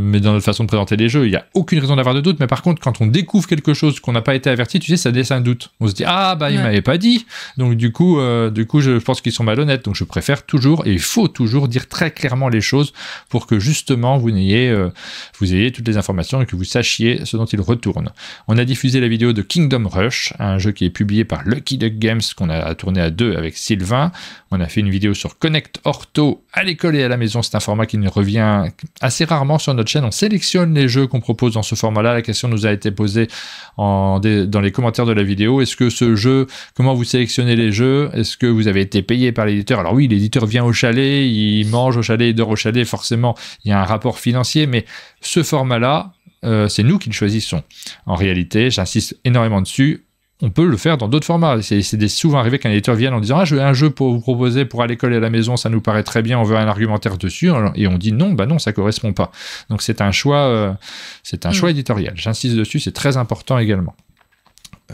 mais dans notre façon de présenter les jeux, il n'y a aucune raison d'avoir de doute. Mais par contre, quand on découvre quelque chose qu'on n'a pas été averti, tu sais, ça laisse un doute. On se dit ah bah il il m'avait pas dit. Donc du coup, euh, du coup, je pense qu'ils sont malhonnêtes. Donc je préfère toujours et il faut toujours dire très clairement les choses pour que justement vous ayez euh, vous ayez toutes les informations et que vous sachiez ce dont ils retournent. On a diffusé la vidéo de Kingdom Rush, un jeu qui est publié par Lucky Duck Games qu'on a tourné à deux avec Sylvain. On a fait une vidéo sur Connect Ortho à l'école et à la maison. C'est un format qui ne revient assez rarement sur notre chaîne, on sélectionne les jeux qu'on propose dans ce format-là. La question nous a été posée dans les commentaires de la vidéo. Est-ce que ce jeu, comment vous sélectionnez les jeux Est-ce que vous avez été payé par l'éditeur Alors oui, l'éditeur vient au chalet, il mange au chalet, il dort au chalet, forcément, il y a un rapport financier, mais ce format-là, euh, c'est nous qui le choisissons. En réalité, j'insiste énormément dessus, on peut le faire dans d'autres formats. C'est souvent arrivé qu'un éditeur vienne en disant Ah, je veux un jeu pour vous proposer pour à l'école et à la maison, ça nous paraît très bien, on veut un argumentaire dessus. Et on dit non, bah non, ça correspond pas. Donc c'est un choix, euh, c'est un hmm. choix éditorial. J'insiste dessus, c'est très important également.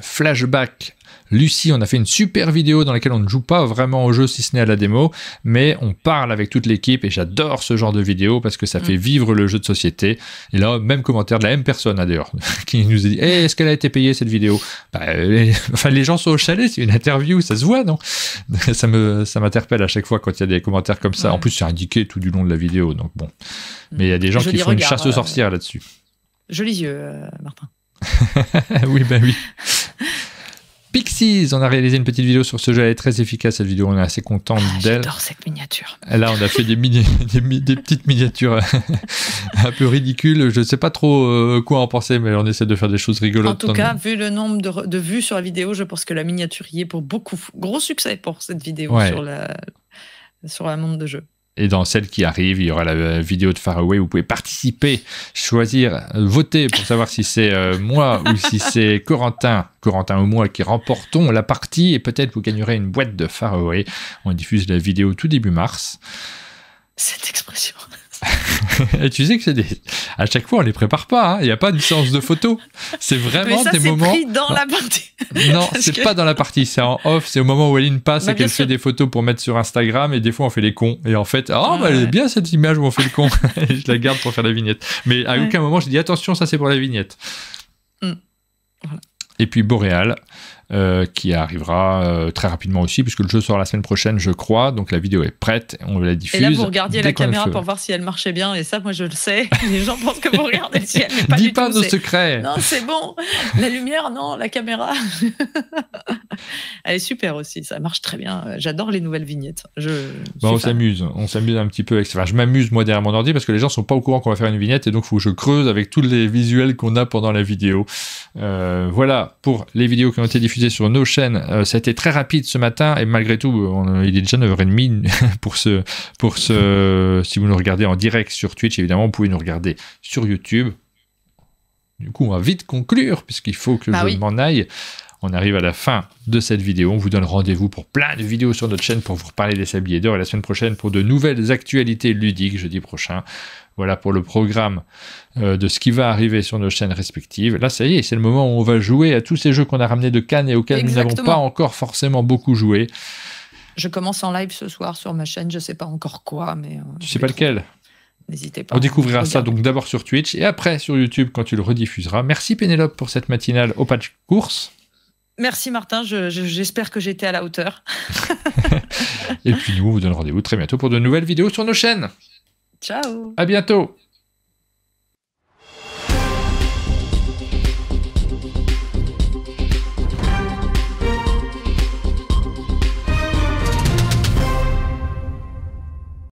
Flashback Lucie, on a fait une super vidéo dans laquelle on ne joue pas vraiment au jeu si ce n'est à la démo, mais on parle avec toute l'équipe et j'adore ce genre de vidéo parce que ça mm. fait vivre le jeu de société. Et là, même commentaire de la même personne hein, d'ailleurs (laughs) qui nous a dit eh, est-ce qu'elle a été payée cette vidéo bah, euh, les... (laughs) Enfin, les gens sont au chalet, c'est une interview, ça se voit, non (laughs) Ça me ça m'interpelle à chaque fois quand il y a des commentaires comme ça. En plus, c'est indiqué tout du long de la vidéo, donc bon. Mm. Mais il y a des gens qui font une chasse aux euh, sorcières là-dessus. Jolis yeux, euh, Martin. oui, ben oui. Pixies. On a réalisé une petite vidéo sur ce jeu, elle est très efficace cette vidéo, on est assez content ah, d'elle. J'adore cette miniature. Là, on a fait des, (laughs) petites miniatures (laughs) un peu ridicules. Je ne sais pas trop euh, quoi en penser, mais on essaie de faire des choses rigolotes. En tout cas, vu le nombre de, vues sur la vidéo, je pense que la miniature y est pour beaucoup. Gros succès pour cette vidéo sur, la, sur monde de jeu. Et dans celle qui arrive, il y aura la euh, vidéo de Faraway. Vous pouvez participer, choisir, euh, voter pour savoir si c'est euh, moi ou si c'est (laughs) Corentin, Corentin ou moi qui remportons la partie. Et peut-être vous gagnerez une boîte de Faraway. On diffuse la vidéo tout début mars. Cette expression. (laughs) et tu sais que c'est des. À chaque fois, on les prépare pas. Hein. Il y n'y a pas de séance de photo. C'est vraiment ça, des moments. Pris dans la partie. (laughs) non, c'est pas dans la partie. C'est en off. C'est au moment où Eline passe bah, et qu'elle fait des photos pour mettre sur Instagram. Et des fois, on fait les cons. Et en fait, oh, ah, bah, elle est bien cette image où on fait le con. (laughs) je la garde pour faire la vignette. Mais à aucun moment, je dis attention, ça c'est pour la vignette. Mm. Et puis Boréal. Euh, qui arrivera euh, très rapidement aussi, puisque le jeu sort la semaine prochaine, je crois. Donc la vidéo est prête, on la diffuse. Et là, vous regardiez la caméra pour voir si elle marchait bien, et ça, moi, je le sais. (laughs) Les gens pensent que vous regardez si elle n'est pas Dis pas nos secrets Non, c'est bon. La lumière, non, la caméra. (laughs) elle est super aussi, ça marche très bien. J'adore les nouvelles vignettes. Je bah, on s'amuse, on s'amuse un petit peu avec ça. Enfin, je m'amuse, moi, derrière mon ordi, parce que les gens sont pas au courant qu'on va faire une vignette, et donc, il faut que je creuse avec tous les visuels qu'on a pendant la vidéo. Euh, voilà pour les vidéos qui ont été diffusées sur nos chaînes. Euh, ça a été très rapide ce matin et malgré tout, euh, on, il est déjà 9h30 (laughs) pour ce, pour ce, si vous nous regardez en direct sur Twitch, évidemment, vous pouvez nous regarder sur YouTube. Du coup, on va vite conclure puisqu'il faut que bah je m'en aille. On arrive à la fin de cette vidéo. On vous donne rendez-vous pour plein de vidéos sur notre chaîne pour vous reparler des sabliers d'or et la semaine prochaine pour de nouvelles actualités ludiques jeudi prochain. Voilà pour le programme euh, de ce qui va arriver sur nos chaînes respectives. Là, ça y est, c'est le moment où on va jouer à tous ces jeux qu'on a ramenés de Cannes et auxquels nous n'avons pas encore forcément beaucoup joué. Je commence en live ce soir sur ma chaîne, je sais pas encore quoi, mais. Euh, sais pas lequel. N'hésitez pas. On découvrira ça donc d'abord sur Twitch et après sur YouTube quand tu le rediffuseras. Merci Pénélope pour cette matinale au patch course. Merci Martin, j'espère que j'étais à la hauteur. (laughs) et puis nous, on vous donne rendez-vous très bientôt pour de nouvelles vidéos sur nos chaînes. Ciao. À bientôt.